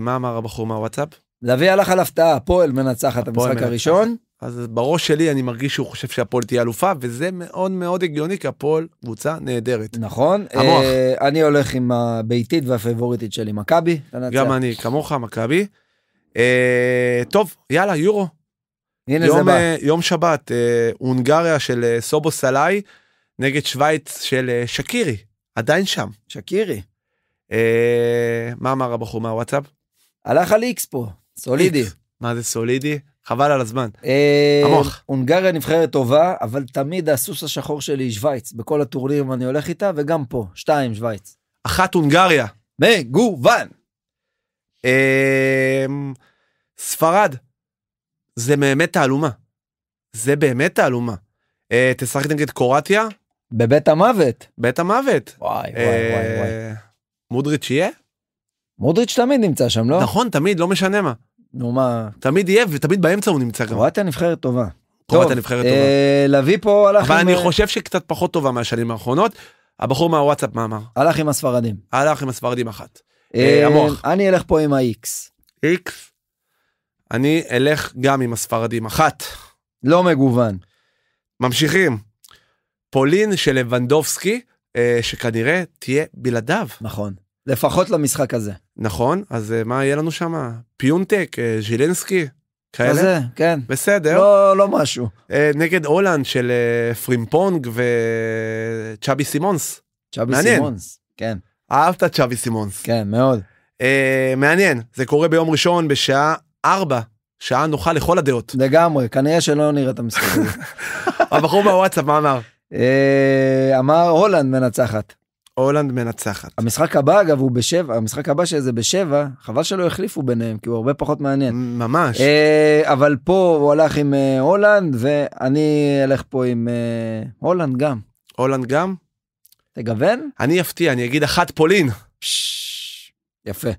מה אמר הבחור מהוואטסאפ? לביא הלך על הפתעה, הפועל מנצחת המשחק הראשון. אז בראש שלי אני מרגיש שהוא חושב שהפועל תהיה אלופה, וזה מאוד מאוד הגיוני, כי הפועל קבוצה נהדרת. נכון. המוח. אה, אני הולך עם הביתית והפייבוריטית שלי, מכבי. גם אני, כמוך, מכבי. אה, טוב, יאללה, יורו. הנה יום, זה בא. אה, יום שבת, הונגריה של סובו סלאי נגד שווייץ של שקירי, עדיין שם. שקירי. מה אמר הבחור מהוואטסאפ? הלך על איקס פה, סולידי. איקס. מה זה סולידי? חבל על הזמן. המוח. אה, הונגריה נבחרת טובה, אבל תמיד הסוס השחור שלי היא שווייץ. בכל הטורנירים אני הולך איתה, וגם פה, שתיים שווייץ. אחת הונגריה. מגוון. אה, ספרד. זה באמת תעלומה. זה באמת תעלומה. אה, תשחק נגד קורטיה. בבית המוות. בית המוות. וואי וואי וואי וואי. מודריץ' יהיה? מודריץ' תמיד נמצא שם, לא? נכון, תמיד, לא משנה מה. נו מה. תמיד יהיה ותמיד באמצע הוא נמצא גם. קרואטיה נבחרת טובה. קרואטיה נבחרת טובה. אה, להביא פה הלך עם... אבל אני אה, חושב שקצת פחות טובה מהשנים האחרונות. הבחור מהוואטסאפ מה אמר? הלך עם הספרדים. הלך עם הספרדים אחת. אה, המוח. אני אלך פה עם ה-X. X? אני אלך גם עם הספרדים אחת. לא מגוון. ממשיכים. פולין של לבנדובסקי, שכנראה תהיה בלעדיו. נכון. לפחות למשחק הזה. נכון, אז אה, מה יהיה לנו שם? פיונטק, אה, ז'ילנסקי, כאלה? כזה, כן. בסדר. לא, לא משהו. אה, נגד הולנד של פרימפונג וצ'אבי סימונס. צ'אבי סימונס, כן. אהבת צ'אבי סימונס. כן, מאוד. אה, מעניין, זה קורה ביום ראשון בשעה 4, שעה נוחה לכל הדעות. לגמרי, כנראה שלא נראה את המשחק. הזה. הבחור בוואטסאפ, מה אמר? אמר הולנד מנצחת. הולנד מנצחת. המשחק הבא אגב הוא בשבע, המשחק הבא שזה בשבע, חבל שלא החליפו ביניהם כי הוא הרבה פחות מעניין. ממש. אה, אבל פה הוא הלך עם אה, הולנד ואני אלך פה עם אה, הולנד גם. הולנד גם? תגוון? אני אפתיע, אני אגיד אחת פולין. יפה.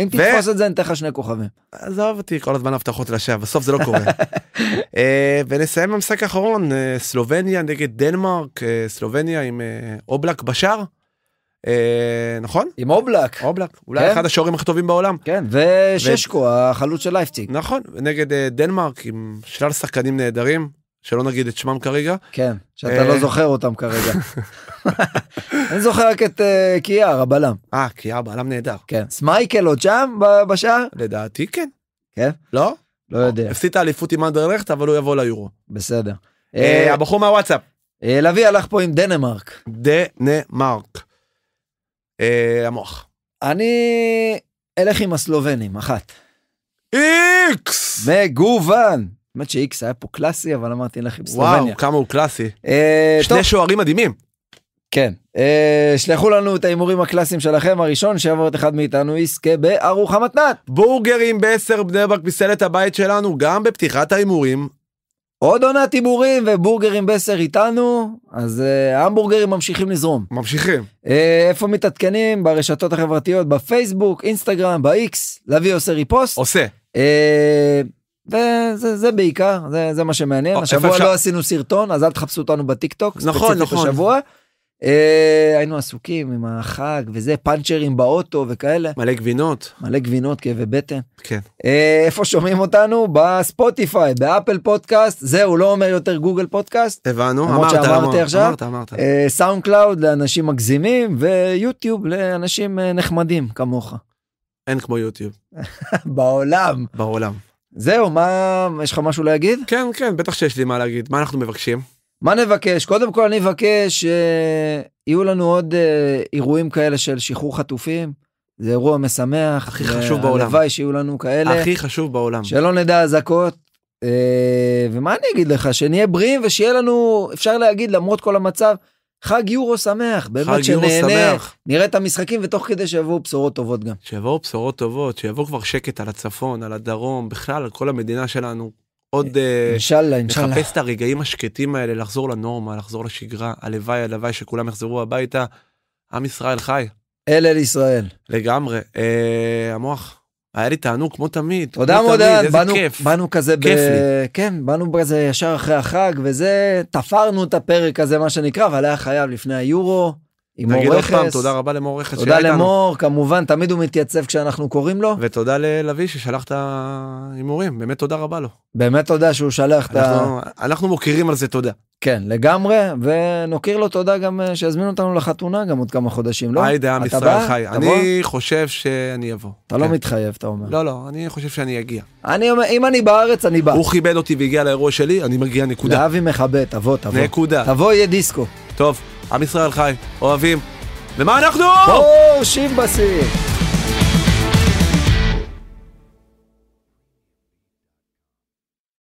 אם ו... תתפוס את זה אני אתן לך שני כוכבים. עזוב אותי כל הזמן הבטחות לשווא, בסוף זה לא קורה. uh, ונסיים במשחק האחרון, uh, סלובניה נגד דנמרק, uh, סלובניה עם אובלק בשאר. אה, נכון? עם אובלק. אובלק, אולי כן. אחד השוערים הכי טובים בעולם. כן, וששקו, החלוץ של לייפציג. נכון, נגד אה, דנמרק עם שלל שחקנים נהדרים, שלא נגיד את שמם כרגע. כן, שאתה אה, לא זוכר אותם כרגע. אני זוכר רק את קיאר, הבלם. אה, קיאר, בלם נהדר. כן. סמייקל עוד שם בשער? לדעתי כן. כן? לא? לא יודע. הפסיד את האליפות עם אנדרלכט, אבל הוא יבוא ליורו. בסדר. הבחור מהוואטסאפ. לביא הלך פה עם דנמרק. דנמרק. אה, המוח. אני אלך עם הסלובנים, אחת. איקס! מגוון! האמת שאיקס היה פה קלאסי, אבל אמרתי לך עם סלובניה. וואו, כמה הוא קלאסי. אה, שני שוערים מדהימים. כן. אה, שלחו לנו את ההימורים הקלאסיים שלכם, הראשון שיעבור את אחד מאיתנו יזכה בארוחה מתנת. בורגרים בעשר בני ברק מסלת הבית שלנו, גם בפתיחת ההימורים עוד עונת הימורים ובורגרים בסר איתנו, אז uh, אה, המבורגרים ממשיכים לזרום. ממשיכים. Uh, איפה מתעדכנים? ברשתות החברתיות, בפייסבוק, אינסטגרם, באיקס, לביא עושה ריפוסט. עושה. Uh, וזה זה בעיקר, זה, זה מה שמעניין. השבוע אפשר... לא עשינו סרטון, אז אל תחפשו אותנו בטיק טוק נכון, נכון. השבוע. אה, היינו עסוקים עם החג וזה פאנצ'רים באוטו וכאלה מלא גבינות מלא גבינות כאבי בטן כן אה, איפה שומעים אותנו בספוטיפיי באפל פודקאסט זהו לא אומר יותר גוגל פודקאסט הבנו אמרת אמרת אמרת אה, אמרת אמרת סאונד קלאוד לאנשים מגזימים ויוטיוב לאנשים נחמדים כמוך. אין כמו יוטיוב בעולם בעולם זהו מה יש לך משהו להגיד כן כן בטח שיש לי מה להגיד מה אנחנו מבקשים. מה נבקש? קודם כל אני אבקש שיהיו אה, לנו עוד אה, אירועים כאלה של שחרור חטופים. זה אירוע משמח. הכי חשוב בעולם. הלוואי שיהיו לנו כאלה. הכי חשוב בעולם. שלא נדע אזעקות. אה, ומה אני אגיד לך? שנהיה בריאים ושיהיה לנו, אפשר להגיד למרות כל המצב, חג יורו שמח, באמת שנהנה, נראה את המשחקים ותוך כדי שיבואו בשורות טובות גם. שיבואו בשורות טובות, שיבואו כבר שקט על הצפון, על הדרום, בכלל על כל המדינה שלנו. עוד אה, אה, אינשאללה, אינשאללה. לחפש את הרגעים השקטים האלה, לחזור לנורמה, לחזור לשגרה. הלוואי, הלוואי שכולם יחזרו הביתה. עם ישראל חי. אל אל ישראל. לגמרי. אה, המוח, היה לי תענוג כמו תמיד. תודה איזה בנו, כיף. באנו כזה, כיף ב... לי. כן, באנו כזה ישר אחרי החג, וזה, תפרנו את הפרק הזה, מה שנקרא, אבל היה חייב לפני היורו. עם מור רכס. תגיד עוד פעם תודה רבה למור רכס תודה למור, איתנו. כמובן, תמיד הוא מתייצב כשאנחנו קוראים לו. ותודה ללוי ששלח את ההימורים, באמת תודה רבה לו. באמת תודה שהוא שלח את ה... אנחנו מוקירים על זה תודה. כן, לגמרי, ונוקיר לו תודה גם אה, שיזמינו אותנו לחתונה גם עוד כמה חודשים, לא? היי, דעה ישראל חי. אני חושב שאני אבוא. אתה לא כן. לא מתחייב, אתה אומר. לא, לא, אני חושב שאני אגיע. אני אומר, אם אני בארץ, אני בא. הוא כיבד אותי והגיע לאירוע שלי, אני מגיע, נקודה. לאבי מכבד, תבוא, תבוא. נקודה. תבוא, יהיה דיסקו. טוב. עם ישראל חי, אוהבים. ומה אנחנו? בואו שיבסי!